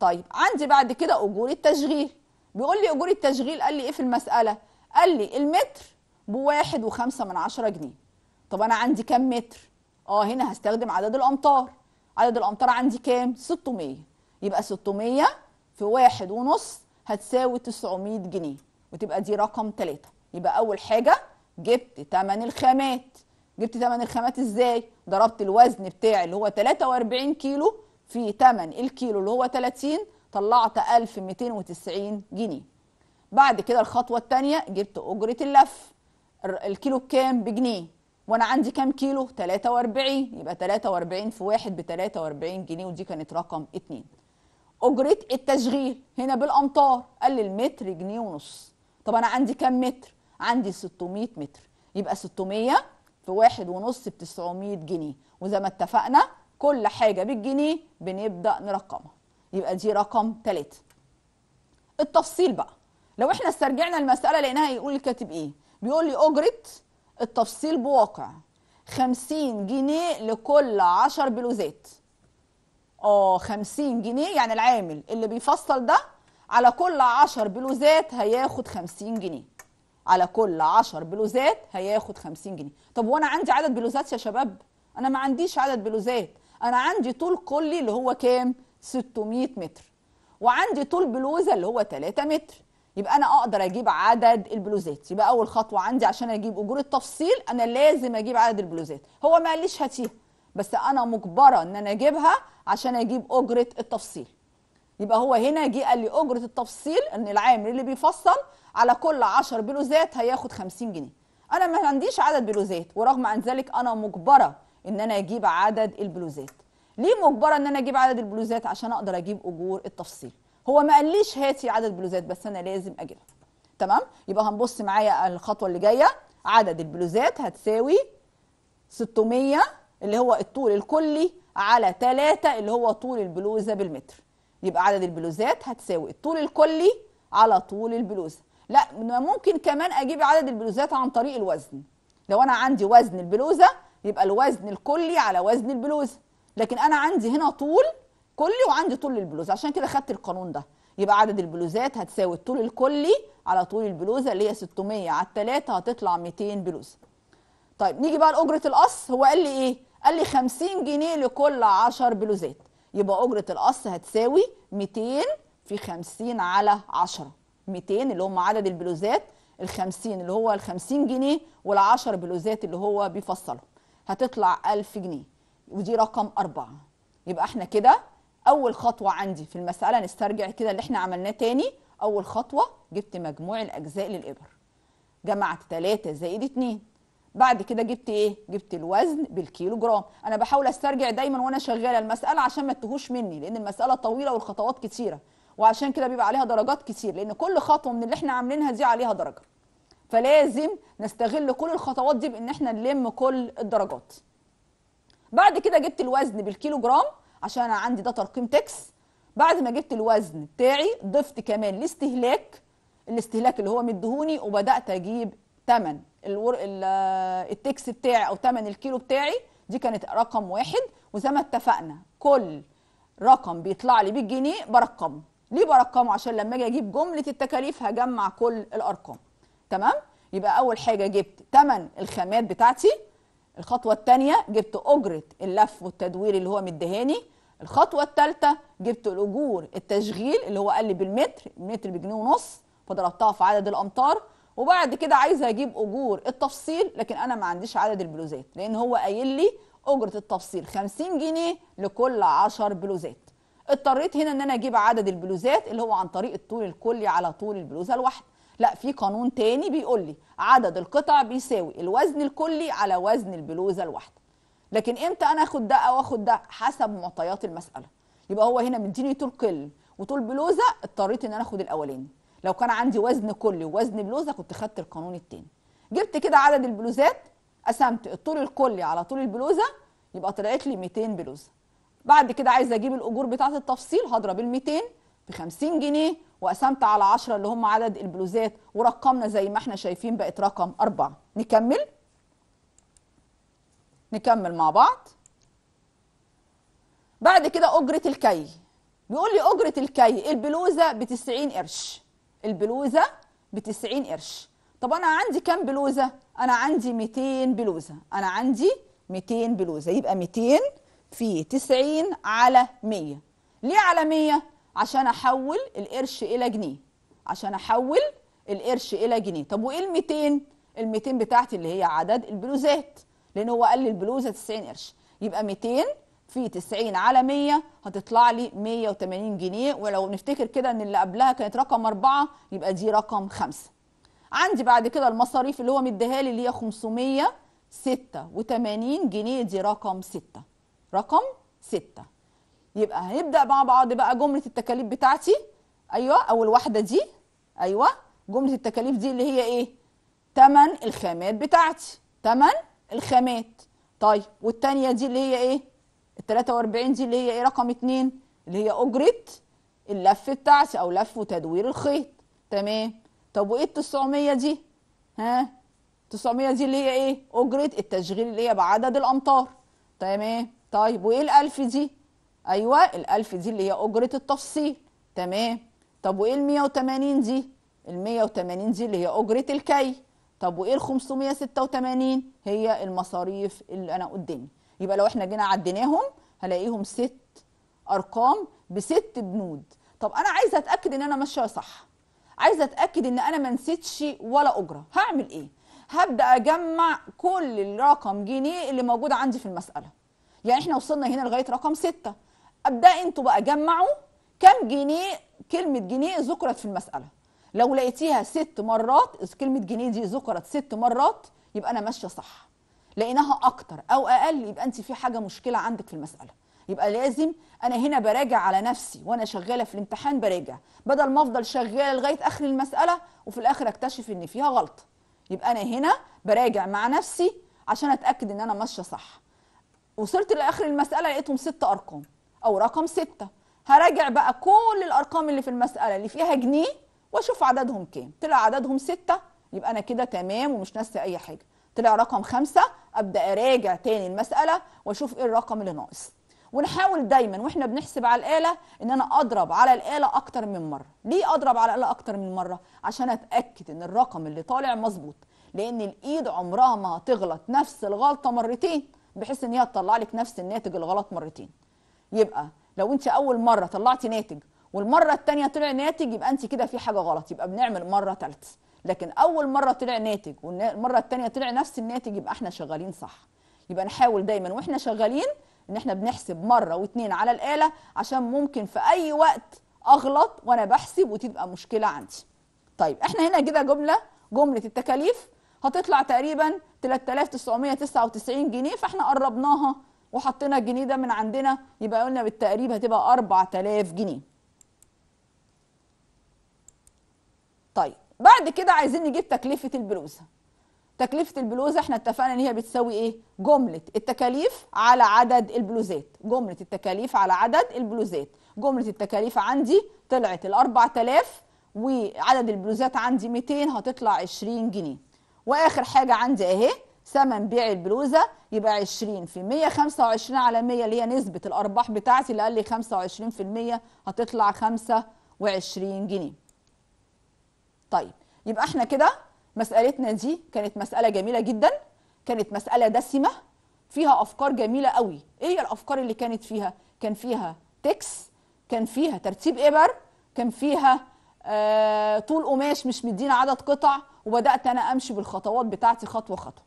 طيب عندي بعد كده اجور التشغيل بيقول لي اجور التشغيل قال لي ايه في المساله قال لي المتر بواحد وخمسة من عشرة جنيه طب انا عندي كام متر اه هنا هستخدم عدد الامتار عدد الامتار عندي كام 600 يبقى 600 في واحد ونص هتساوي 900 جنيه وتبقى دي رقم 3 يبقى اول حاجه جبت ثمن الخامات جبت ثمن الخامات ازاي ضربت الوزن بتاعي اللي هو 43 كيلو في ثمن الكيلو اللي هو 30 طلعت 1290 جنيه بعد كده الخطوه الثانيه جبت اجره اللف الكيلو بكام بجنيه وانا عندي كام كيلو 43 يبقى 43 في واحد ب 43 جنيه ودي كانت رقم 2 اجره التشغيل هنا بالامتار قال لي المتر جنيه ونص طب انا عندي كام متر عندي 600 متر يبقى 600 في واحد ونص ب 900 جنيه وزي ما اتفقنا كل حاجه بالجنيه بنبدا نرقمها يبقى دي رقم 3 التفصيل بقى لو احنا استرجعنا المساله لقيناها يقول الكاتب ايه بيقول لي اجره التفصيل بواقع 50 جنيه لكل 10 بلوزات اه 50 جنيه يعني العامل اللي بيفصل ده على كل 10 بلوزات هياخد 50 جنيه على كل 10 بلوزات هياخد 50 جنيه طب وانا عندي عدد بلوزات يا شباب انا ما عنديش عدد بلوزات انا عندي طول كلي اللي هو كام 600 متر وعندي طول بلوزه اللي هو 3 متر يبقى انا اقدر اجيب عدد البلوزات يبقى اول خطوه عندي عشان اجيب اجور التفصيل انا لازم اجيب عدد البلوزات هو ما قاليش هاتيها بس انا مجبره ان انا اجيبها عشان اجيب اجره التفصيل يبقى هو هنا جه قال لي اجره التفصيل ان العامل اللي بيفصل على كل 10 بلوزات هياخد 50 جنيه انا ما عنديش عدد بلوزات ورغم عن ذلك انا مجبره ان انا اجيب عدد البلوزات ليه مجبره ان انا اجيب عدد البلوزات عشان اقدر اجيب اجور التفصيل هو ما قاليش هاتي عدد بلوزات بس انا لازم اجيبها تمام يبقى هنبص معايا الخطوه اللي جايه عدد البلوزات هتساوي 600 اللي هو الطول الكلي على 3 اللي هو طول البلوزه بالمتر يبقى عدد البلوزات هتساوي الطول الكلي على طول البلوزه لا ممكن كمان اجيب عدد البلوزات عن طريق الوزن لو انا عندي وزن البلوزه يبقى الوزن الكلي على وزن البلوزه لكن انا عندي هنا طول كلي وعندي طول البلوزه عشان كده خدت القانون ده يبقى عدد البلوزات هتساوي الطول الكلي على طول البلوزه اللي هي 600 على 3 هتطلع 200 بلوزه طيب نيجي بقى لاجره القص هو قال لي ايه قال لي 50 جنيه لكل 10 بلوزات يبقى اجره القص هتساوي 200 في 50 على 10 200 اللي هم عدد البلوزات ال 50 اللي هو ال 50 جنيه وال 10 بلوزات اللي هو بيفصلهم هتطلع 1000 جنيه ودي رقم 4 يبقى احنا كده أول خطوة عندي في المسألة نسترجع كده اللي احنا عملناه تاني أول خطوة جبت مجموع الأجزاء للإبر جمعت 3 زائد 2 بعد كده جبت ايه جبت الوزن بالكيلو جرام انا بحاول استرجع دايما وانا شغاله المساله عشان ما تتهوش مني لان المساله طويله والخطوات كتيره وعشان كده بيبقى عليها درجات كتير لان كل خطوه من اللي احنا عاملينها دي عليها درجه فلازم نستغل كل الخطوات دي بان احنا نلم كل الدرجات بعد كده جبت الوزن بالكيلو جرام عشان انا عندي ده ترقيم تكس بعد ما جبت الوزن بتاعي ضفت كمان الاستهلاك الاستهلاك اللي هو مدهوني وبدات اجيب ثمن التكس بتاعي او ثمن الكيلو بتاعي دي كانت رقم واحد وزي ما اتفقنا كل رقم بيطلع لي بالجنيه برقمه ليه برقمه عشان لما اجي اجيب جمله التكاليف هجمع كل الارقام تمام يبقى اول حاجه جبت ثمن الخامات بتاعتي الخطوه الثانيه جبت اجره اللف والتدوير اللي هو مديهاني الخطوه الثالثه جبت الاجور التشغيل اللي هو قال لي بالمتر متر بجنيه ونص فضربتها في عدد الامتار وبعد كده عايزه اجيب اجور التفصيل لكن انا ما عنديش عدد البلوزات لان هو قايل لي اجره التفصيل 50 جنيه لكل 10 بلوزات اضطريت هنا ان انا اجيب عدد البلوزات اللي هو عن طريق الطول الكلي على طول البلوزه الواحده لا في قانون تاني بيقول لي عدد القطع بيساوي الوزن الكلي على وزن البلوزه الواحده لكن امتى انا اخد ده او اخد ده حسب معطيات المساله يبقى هو هنا مديني طول كل وطول بلوزه اضطريت ان انا اخد الاولاني لو كان عندي وزن كلي ووزن بلوزه كنت خدت القانون التاني جبت كده عدد البلوزات قسمت الطول الكلي على طول البلوزه يبقى طلعت لي 200 بلوزه بعد كده عايزه اجيب الاجور بتاعه التفصيل هضرب ال 200 ب 50 جنيه وقسمت على 10 اللي هم عدد البلوزات ورقمنا زي ما احنا شايفين بقت رقم 4 نكمل نكمل مع بعض بعد كده اجره الكي بيقول لي اجره الكي البلوزه ب 90 قرش البلوزه ب 90 قرش طب انا عندي كام بلوزه انا عندي 200 بلوزه انا عندي 200 بلوزه يبقى 200 في 90 على 100 ليه على 100 عشان احول القرش الى جنيه عشان احول القرش الى جنيه طب وايه ال 200 ال 200 بتاعتي اللي هي عدد البلوزات لان هو قال لي البلوزه 90 قرش يبقى 200 في 90 على 100 هتطلع لي 180 جنيه ولو نفتكر كده ان اللي قبلها كانت رقم 4 يبقى دي رقم 5 عندي بعد كده المصاريف اللي هو مديها لي اللي هي 586 جنيه دي رقم 6 رقم 6 يبقى هنبدا مع بعض بقى جمله التكاليف بتاعتي ايوه اول واحده دي ايوه جمله التكاليف دي اللي هي ايه تمن الخامات بتاعتي تمن الخامات طيب والتانية دي اللي هي ايه ال 43 دي اللي هي ايه رقم 2 اللي هي اجره اللف بتاعتي او لف وتدوير الخيط تمام طب وايه ال 900 دي ها 900 دي اللي هي ايه اجره التشغيل اللي هي بعدد الامتار تمام طيب وايه ال 1000 دي ايوه ال 1000 دي اللي هي اجره التفصيل تمام طب وايه ال 180 دي ال 180 دي اللي هي اجره الكي طب وايه ال 586 هي المصاريف اللي انا قدامي يبقى لو احنا جينا عديناهم هلاقيهم ست ارقام بست بنود طب انا عايزه اتاكد ان انا ماشيه صح عايزه اتاكد ان انا ما نسيتش ولا اجره هعمل ايه هبدا اجمع كل الرقم جنيه اللي موجود عندي في المساله يعني احنا وصلنا هنا لغايه رقم ستة ابدا انتوا بقى جمعوا كم جنيه كلمه جنيه ذكرت في المساله لو لقيتيها ست مرات كلمه جنيه دي ذكرت ست مرات يبقى انا ماشيه صح لقيناها اكتر او اقل يبقى انت في حاجه مشكله عندك في المساله يبقى لازم انا هنا براجع على نفسي وانا شغاله في الامتحان براجع بدل ما افضل شغاله لغايه اخر المساله وفي الاخر اكتشف ان فيها غلط يبقى انا هنا براجع مع نفسي عشان اتاكد ان انا ماشيه صح وصلت لاخر المساله لقيتهم ست ارقام او رقم ستة هراجع بقى كل الارقام اللي في المساله اللي فيها جنيه واشوف عددهم كام طلع عددهم ستة يبقى انا كده تمام ومش ناسي اي حاجه طلع رقم خمسة ابدا اراجع تاني المساله واشوف ايه الرقم اللي ناقص ونحاول دايما واحنا بنحسب على الاله ان انا اضرب على الاله اكتر من مره ليه اضرب على الاله اكتر من مره عشان اتاكد ان الرقم اللي طالع مظبوط لان الايد عمرها ما هتغلط نفس الغلطه مرتين بحيث ان هي تطلع لك نفس الناتج الغلط مرتين يبقى لو انت اول مره طلعتي ناتج والمره الثانيه طلع ناتج يبقى انت كده في حاجه غلط يبقى بنعمل مره ثالثه لكن اول مره طلع ناتج والمره الثانيه طلع نفس الناتج يبقى احنا شغالين صح يبقى نحاول دايما واحنا شغالين ان احنا بنحسب مره واثنين على الاله عشان ممكن في اي وقت اغلط وانا بحسب وتبقى مشكله عندي طيب احنا هنا كده جمله جمله التكاليف هتطلع تقريبا 3999 جنيه فاحنا قربناها وحطينا الجنيه ده من عندنا يبقى قلنا بالتقريب هتبقى 4000 جنيه طيب بعد كده عايزين نجيب تكلفه البلوزه تكلفه البلوزه احنا اتفقنا ان هي بتساوي ايه جمله التكاليف على عدد البلوزات جمله التكاليف على عدد البلوزات جمله التكاليف عندي طلعت ال 4000 وعدد البلوزات عندي 200 هتطلع 20 جنيه واخر حاجه عندي اهي ثمن بيع البلوزه يبقى 20 في 100 25 على 100 اللي هي نسبه الارباح بتاعتي اللي قال لي 25% هتطلع 25 جنيه طيب يبقى احنا كده مسألتنا دي كانت مسألة جميلة جدا كانت مسألة دسمة فيها أفكار جميلة قوي ايه الأفكار اللي كانت فيها كان فيها تكس كان فيها ترتيب إبر كان فيها آه طول قماش مش مدينا عدد قطع وبدأت أنا أمشي بالخطوات بتاعتي خطوة خطوة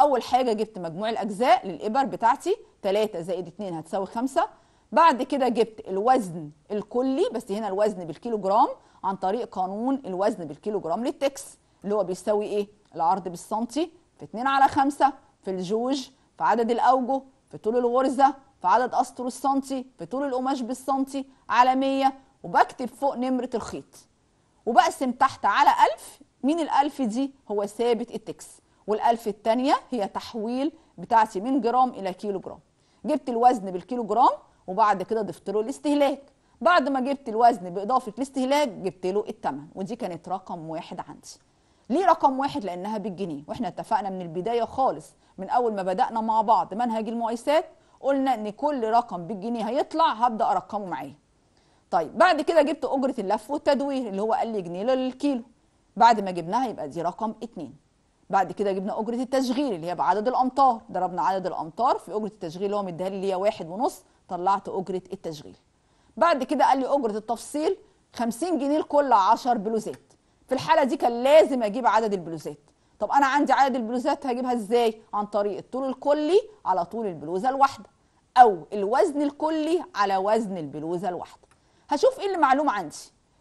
أول حاجة جبت مجموع الأجزاء للإبر بتاعتي 3 زائد 2 هتساوي 5 بعد كده جبت الوزن الكلي بس هنا الوزن بالكيلو جرام عن طريق قانون الوزن بالكيلو جرام للتكس اللي هو بيساوي ايه العرض بالسنتي في 2 على 5 في الجوج في عدد الاوجه في طول الغرزه في عدد اسطر السنتي في طول القماش بالسنتي على 100 وبكتب فوق نمره الخيط وبقسم تحت على 1000 مين ال1000 دي هو ثابت التكس وال1000 الثانيه هي تحويل بتاعتي من جرام إلى كيلو جرام جبت الوزن بالكيلو جرام وبعد كده ضفت له الاستهلاك بعد ما جبت الوزن باضافه الاستهلاك جبت له الثمن ودي كانت رقم واحد عندي ليه رقم واحد لانها بالجنيه واحنا اتفقنا من البدايه خالص من اول ما بدانا مع بعض منهج المقايسات قلنا ان كل رقم بالجنيه هيطلع هبدا ارقمه معي طيب بعد كده جبت اجره اللف والتدوير اللي هو قال لي جنيه للكيلو بعد ما جبناها يبقى دي رقم اتنين بعد كده جبنا اجره التشغيل اللي هي بعدد الامتار ضربنا عدد الامتار في اجره التشغيل اللي هو مديها لي واحد ونص طلعت اجره التشغيل بعد كده قال لي اجره التفصيل 50 جنيه لكل 10 بلوزات في الحاله دي كان لازم اجيب عدد البلوزات طب انا عندي عدد البلوزات هجيبها ازاي عن طريق الطول الكلي على طول البلوزه الواحده او الوزن الكلي على وزن البلوزه الواحده هشوف ايه اللي معلوم عندي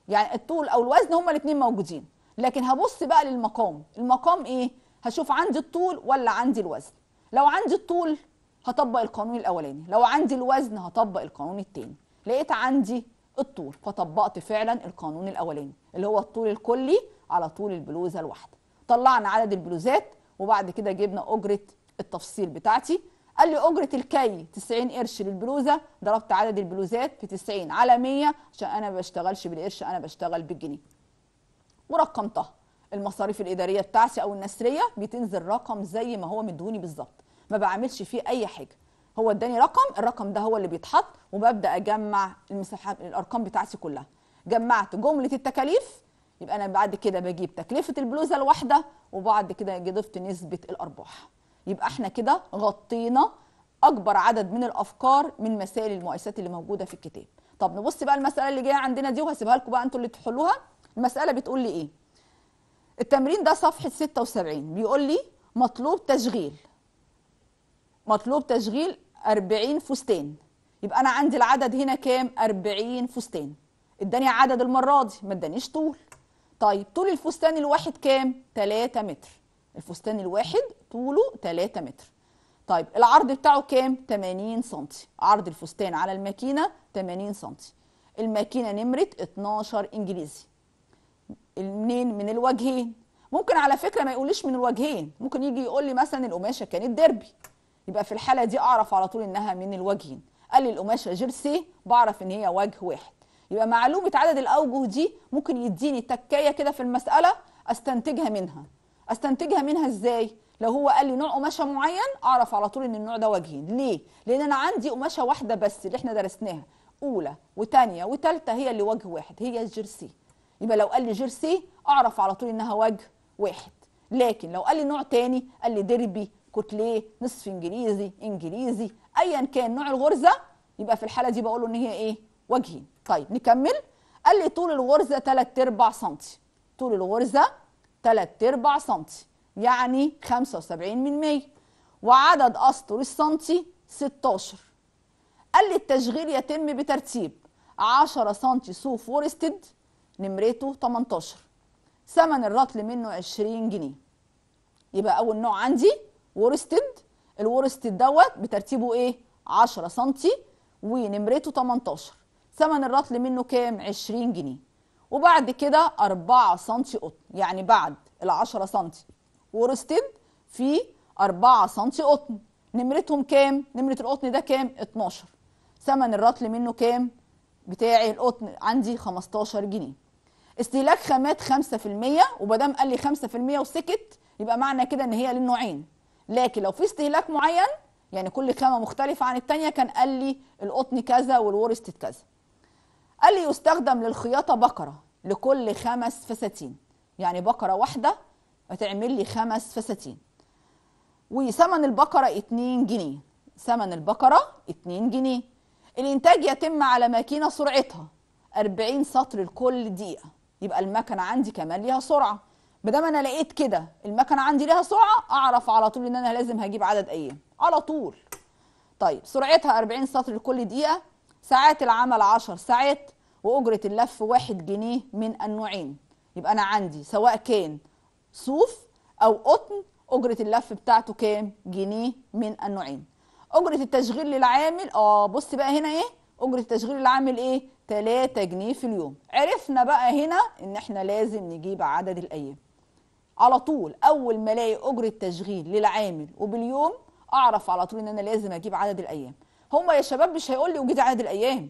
يعني الطول او الوزن هما الاثنين موجودين لكن هبص بقى للمقام المقام ايه هشوف عندي الطول ولا عندي الوزن لو عندي الطول هطبق القانون الاولاني لو عندي الوزن هطبق القانون الثاني لقيت عندي الطول فطبقت فعلا القانون الاولاني اللي هو الطول الكلي على طول البلوزه الواحده طلعنا عدد البلوزات وبعد كده جبنا اجره التفصيل بتاعتي قال لي اجره الكي 90 قرش للبلوزه ضربت عدد البلوزات في 90 على 100 عشان انا ما بشتغلش بالقرش انا بشتغل بالجنيه ورقمتها المصاريف الاداريه بتاعتي او النسريه بتنزل رقم زي ما هو مدهوني بالظبط ما بعملش فيه اي حاجه هو اداني رقم الرقم ده هو اللي بيتحط وببدا اجمع المساحات الارقام بتاعتي كلها جمعت جمله التكاليف يبقى انا بعد كده بجيب تكلفه البلوزه الواحده وبعد كده ضفت نسبه الارباح يبقى احنا كده غطينا اكبر عدد من الافكار من مسائل المؤسسات اللي موجوده في الكتاب طب نبص بقى المساله اللي جايه عندنا دي وهسيبها لكم بقى انتوا اللي تحلوها المساله بتقول لي ايه التمرين ده صفحه 76 بيقول لي مطلوب تشغيل مطلوب تشغيل 40 فستان يبقى انا عندي العدد هنا كام 40 فستان اداني عدد المره دي ما ادانيش طول طيب طول الفستان الواحد كام 3 متر الفستان الواحد طوله 3 متر طيب العرض بتاعه كام 80 سم عرض الفستان على الماكينه 80 سم الماكينه نمره 12 انجليزي منين من الوجهين ممكن على فكره ما يقوليش من الوجهين ممكن يجي يقول لي مثلا القماشه كانت ديربي يبقى في الحاله دي اعرف على طول انها من الوجهين قال لي القماشه جيرسي بعرف ان هي وجه واحد يبقى معلومه عدد الاوجه دي ممكن يديني تكايه كده في المساله استنتجها منها استنتجها منها ازاي لو هو قال لي نوع قماشه معين اعرف على طول ان النوع ده وجهين ليه لان انا عندي قماشه واحده بس اللي احنا درسناها اولى وثانيه وثالثه هي اللي وجه واحد هي الجيرسي يبقى لو قال لي جيرسي اعرف على طول انها وجه واحد لكن لو قال لي نوع تاني قال لي ديربي كتليه نصف انجليزي انجليزي ايا كان نوع الغرزه يبقى في الحاله دي بقول له ان هي ايه وجهين طيب نكمل قال لي طول الغرزه 3 ارباع سنتي طول الغرزه 3 ارباع سنتي يعني 75 من 100 وعدد اسطر السنتي 16 قال لي التشغيل يتم بترتيب 10 سنتي صوف فورستد نمرته 18 ثمن الرطل منه 20 جنيه يبقى اول نوع عندي ورستد الورستد دوت بترتيبه ايه 10 سم ونمرته 18 ثمن الرطل منه كام 20 جنيه وبعد كده 4 سم قطن يعني بعد ال 10 سم ورستد في 4 سم قطن نمرتهم كام نمره القطن ده كام 12 ثمن الرطل منه كام بتاعي القطن عندي 15 جنيه استهلاك خامات 5% ومادام قال لي 5% وسكت يبقى معنى كده ان هي للنوعين لكن لو في استهلاك معين يعني كل خامه مختلفه عن الثانيه كان قال لي القطن كذا والورست كذا قال لي يستخدم للخياطه بقره لكل خمس فساتين يعني بقره واحده هتعمل لي خمس فساتين وثمن البقره 2 جنيه ثمن البقره 2 جنيه الانتاج يتم على ماكينه سرعتها 40 سطر لكل دقيقه يبقى المكنه عندي كمان ليها سرعه ما انا لقيت كده المكنه عندي ليها سرعه اعرف على طول ان انا لازم هجيب عدد ايام على طول طيب سرعتها 40 سطر لكل دقيقه ساعات العمل 10 ساعات واجره اللف 1 جنيه من النوعين يبقى انا عندي سواء كان صوف او قطن اجره اللف بتاعته كام جنيه من النوعين اجره التشغيل للعامل اه بص بقى هنا ايه اجره التشغيل للعامل ايه 3 جنيه في اليوم عرفنا بقى هنا ان احنا لازم نجيب عدد الايام على طول اول ما الاقي اجره تشغيل للعامل وباليوم اعرف على طول ان انا لازم اجيب عدد الايام هما يا شباب مش هيقول لي وجد عدد الايام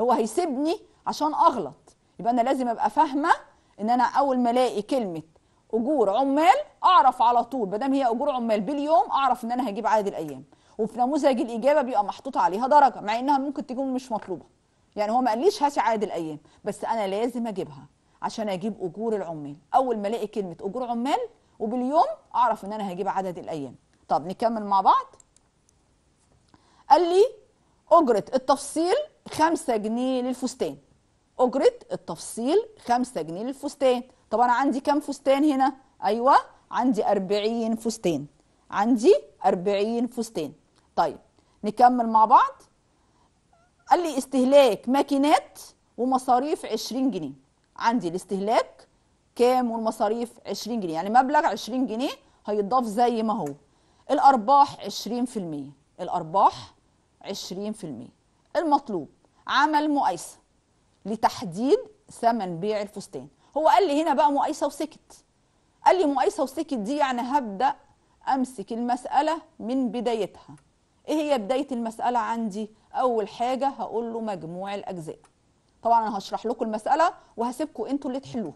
هو هيسيبني عشان اغلط يبقى انا لازم ابقى فاهمه ان انا اول ما الاقي كلمه اجور عمال اعرف على طول ما دام هي اجور عمال باليوم اعرف ان انا هجيب عدد الايام وفي نموذج الاجابه بيبقى محطوط عليها درجه مع انها ممكن تكون مش مطلوبه يعني هو ما قاليش هاتي عدد الايام بس انا لازم اجيبها عشان اجيب اجور العمال اول ما الاقي كلمه اجور عمال وباليوم اعرف ان انا هجيب عدد الايام طب نكمل مع بعض قال لي اجره التفصيل 5 جنيه للفستان اجره التفصيل 5 جنيه للفستان طب انا عندي كام فستان هنا ايوه عندي 40 فستان عندي 40 فستان طيب نكمل مع بعض قال لي استهلاك ماكينات ومصاريف 20 جنيه عندي الاستهلاك كام والمصاريف 20 جنيه يعني مبلغ 20 جنيه هيتضاف زي ما هو الارباح 20% الارباح 20% المطلوب عمل مقايسه لتحديد ثمن بيع الفستان هو قال لي هنا بقى مقايسه وسكت قال لي مقايسه وسكت دي يعني هبدا امسك المساله من بدايتها ايه هي بدايه المساله عندي اول حاجه هقول له مجموع الاجزاء طبعا انا هشرح لكم المساله وهسيبكم انتوا اللي تحلوها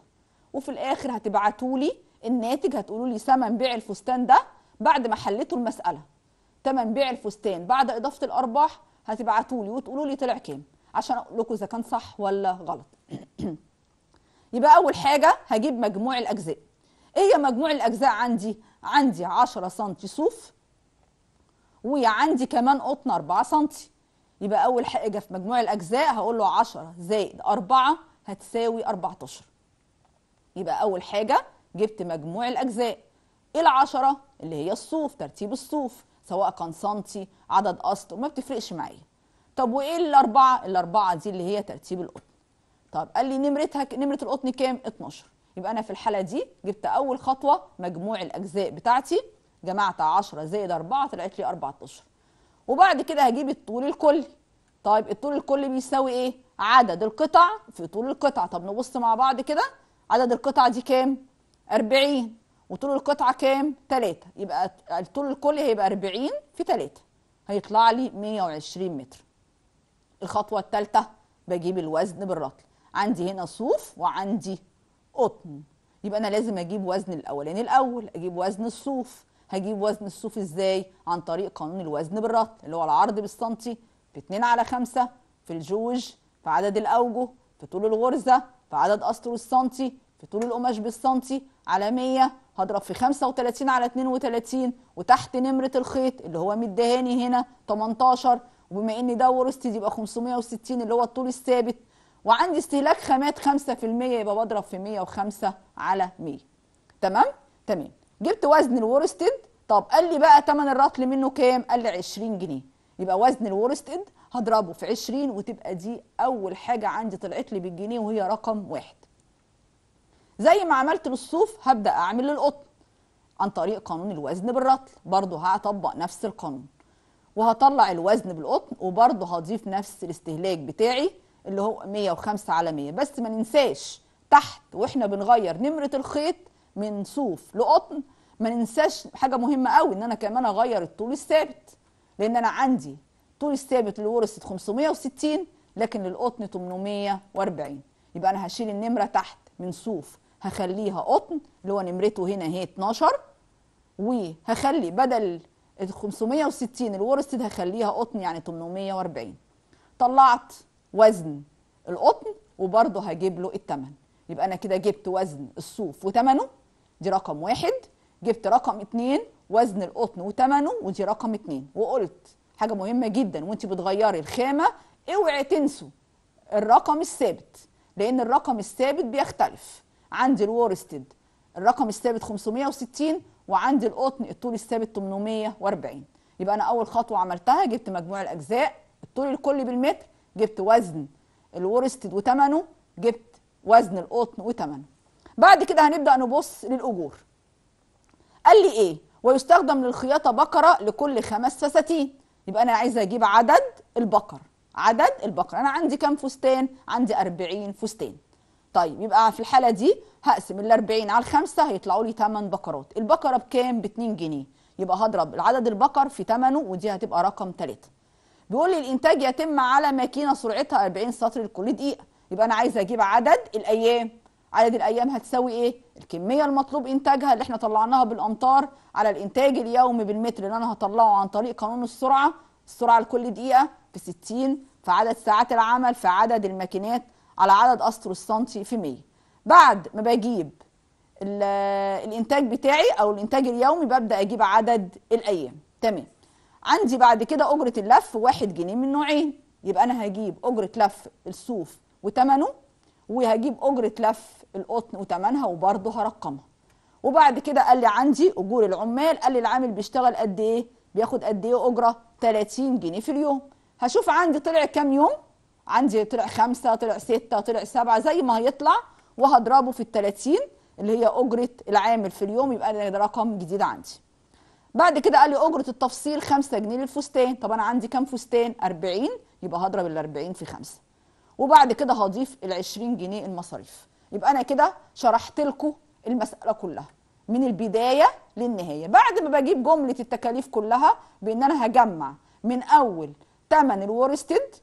وفي الاخر هتبعتوا لي الناتج هتقولوا لي ثمن بيع الفستان ده بعد ما حليتوا المساله ثمن بيع الفستان بعد اضافه الارباح هتبعتوا لي وتقولوا لي طلع كام عشان اقول لكم اذا كان صح ولا غلط يبقى اول حاجه هجيب مجموع الاجزاء ايه هي مجموع الاجزاء عندي عندي 10 سم صوف وعندي كمان قطن 4 سم يبقى اول حاجه في مجموع الاجزاء هقول له 10 زائد 4 هتساوي 14 يبقى اول حاجه جبت مجموع الاجزاء إيه ال10 اللي هي الصوف ترتيب الصوف سواء كان سنتي عدد اسطر ما بتفرقش معايا طب وايه الاربعه الاربعه دي اللي هي ترتيب القطن طب قال لي نمرتها نمره القطن كام 12 يبقى انا في الحاله دي جبت اول خطوه مجموع الاجزاء بتاعتي جمعت 10 زائد 4 طلعت لي 14 وبعد كده هجيب الطول الكلي طيب الطول الكلي بيساوي ايه عدد القطع في طول القطعه طب نبص مع بعض كده عدد القطع دي كام 40 وطول القطعه كام 3 يبقى الطول الكلي هيبقى 40 في 3 هيطلع لي 120 متر الخطوه الثالثه بجيب الوزن بالرطل عندي هنا صوف وعندي قطن يبقى انا لازم اجيب وزن الاولاني الاول اجيب وزن الصوف هجيب وزن الصوف ازاي عن طريق قانون الوزن بالرطل اللي هو العرض بالسنتي في 2 على 5 في الجوج في عدد الاوجه في طول الغرزه في عدد اسطر السنتي في طول القماش بالسنتي على 100 هضرب في 35 على 32 وتحت نمره الخيط اللي هو مديهاني هنا 18 وبما ان ده ورست يبقى 560 اللي هو الطول الثابت وعندي استهلاك خامات 5% يبقى بضرب في 105 على 100 تمام تمام جبت وزن الورستد طب قال لي بقى تمن الرطل منه كام قال لي 20 جنيه يبقى وزن الورستد هضربه في 20 وتبقى دي اول حاجه عندي طلعت لي بالجنيه وهي رقم واحد زي ما عملت للصوف هبدا اعمل للقطن عن طريق قانون الوزن بالرطل برضه هطبق نفس القانون وهطلع الوزن بالقطن وبرضه هضيف نفس الاستهلاك بتاعي اللي هو 105 على 100 بس ما ننساش تحت واحنا بنغير نمره الخيط من صوف لقطن ما ننساش حاجه مهمه قوي ان انا كمان اغير الطول الثابت لان انا عندي طول الثابت اللي ورثت 560 لكن للقطن 840 يبقى انا هشيل النمره تحت من صوف هخليها قطن اللي هو نمرته هنا هي 12 وهخلي بدل ال 560 اللي ورثت هخليها قطن يعني 840 طلعت وزن القطن وبرضه هجيب له الثمن يبقى انا كده جبت وزن الصوف وثمنه دي رقم واحد جبت رقم اتنين وزن القطن وتمنه ودي رقم اتنين وقلت حاجه مهمه جدا وانت بتغيري الخامه اوعي تنسوا الرقم الثابت لان الرقم الثابت بيختلف عندي الورستد الرقم الثابت 560 وعندي القطن الطول الثابت 840 يبقى انا اول خطوه عملتها جبت مجموع الاجزاء الطول الكلي بالمتر جبت وزن الورستد وتمنه جبت وزن القطن وتمنه بعد كده هنبدأ نبص للأجور قال لي إيه ويستخدم للخياطة بقرة لكل خمس فساتين يبقى أنا عايزة أجيب عدد البقر عدد البقر أنا عندي كام فستان عندي 40 فستان طيب يبقى في الحالة دي هقسم ال 40 على الخمسة هيطلعوا لي 8 بقرات البقرة بكام ب 2 جنيه يبقى هضرب عدد البقر في تمنه ودي هتبقى رقم 3 بيقول لي الانتاج يتم على ماكينه سرعتها 40 سطر لكل دقيقه يبقى انا عايزه اجيب عدد الايام عدد الايام هتساوي ايه الكميه المطلوب انتاجها اللي احنا طلعناها بالامطار على الانتاج اليومي بالمتر اللي انا هطلعه عن طريق قانون السرعه السرعه لكل دقيقه في 60 في عدد ساعات العمل في عدد الماكينات على عدد اسطر السنتي في 100 بعد ما بجيب الانتاج بتاعي او الانتاج اليومي ببدا اجيب عدد الايام تمام عندي بعد كده اجره اللف واحد جنيه من نوعين يبقى انا هجيب اجره لف الصوف وثمنه وهجيب اجره لف القطن وتمنها وبرضه هرقمها وبعد كده قال لي عندي اجور العمال قال لي العامل بيشتغل قد ايه بياخد قد ايه اجره 30 جنيه في اليوم هشوف عندي طلع كام يوم عندي طلع خمسة طلع ستة طلع سبعة زي ما هيطلع وهضربه في التلاتين اللي هي أجرة العامل في اليوم يبقى ده رقم جديد عندي بعد كده قال لي أجرة التفصيل خمسة جنيه للفستان طب أنا عندي كام فستان أربعين يبقى هضرب الأربعين في خمسة وبعد كده هضيف ال 20 جنيه المصاريف يبقى انا كده شرحت لكم المساله كلها من البدايه للنهايه بعد ما بجيب جمله التكاليف كلها بان انا هجمع من اول ثمن الورستد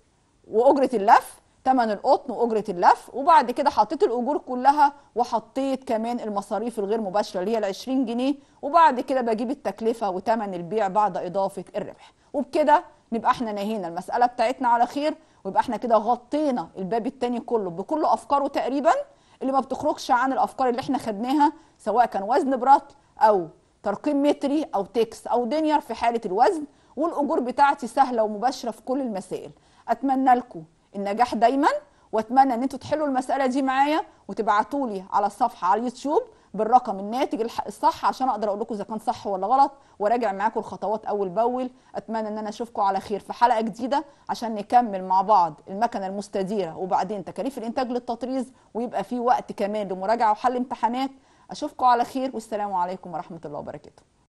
واجره اللف ثمن القطن واجره اللف وبعد كده حطيت الاجور كلها وحطيت كمان المصاريف الغير مباشره اللي هي ال 20 جنيه وبعد كده بجيب التكلفه وثمن البيع بعد اضافه الربح وبكده نبقى احنا نهينا المساله بتاعتنا على خير ويبقى احنا كده غطينا الباب الثاني كله بكل افكاره تقريبا اللي ما بتخرجش عن الافكار اللي احنا خدناها سواء كان وزن برطل او ترقيم متري او تكس او دينير في حاله الوزن والاجور بتاعتي سهله ومباشره في كل المسائل اتمنى لكم النجاح دايما واتمنى ان انتوا تحلوا المساله دي معايا وتبعتوا لي على الصفحه على اليوتيوب بالرقم الناتج الصح عشان اقدر اقول لكم اذا كان صح ولا غلط وراجع معاكم الخطوات اول باول اتمنى ان انا اشوفكم على خير في حلقه جديده عشان نكمل مع بعض المكنه المستديره وبعدين تكاليف الانتاج للتطريز ويبقى في وقت كمان لمراجعه وحل امتحانات اشوفكم على خير والسلام عليكم ورحمه الله وبركاته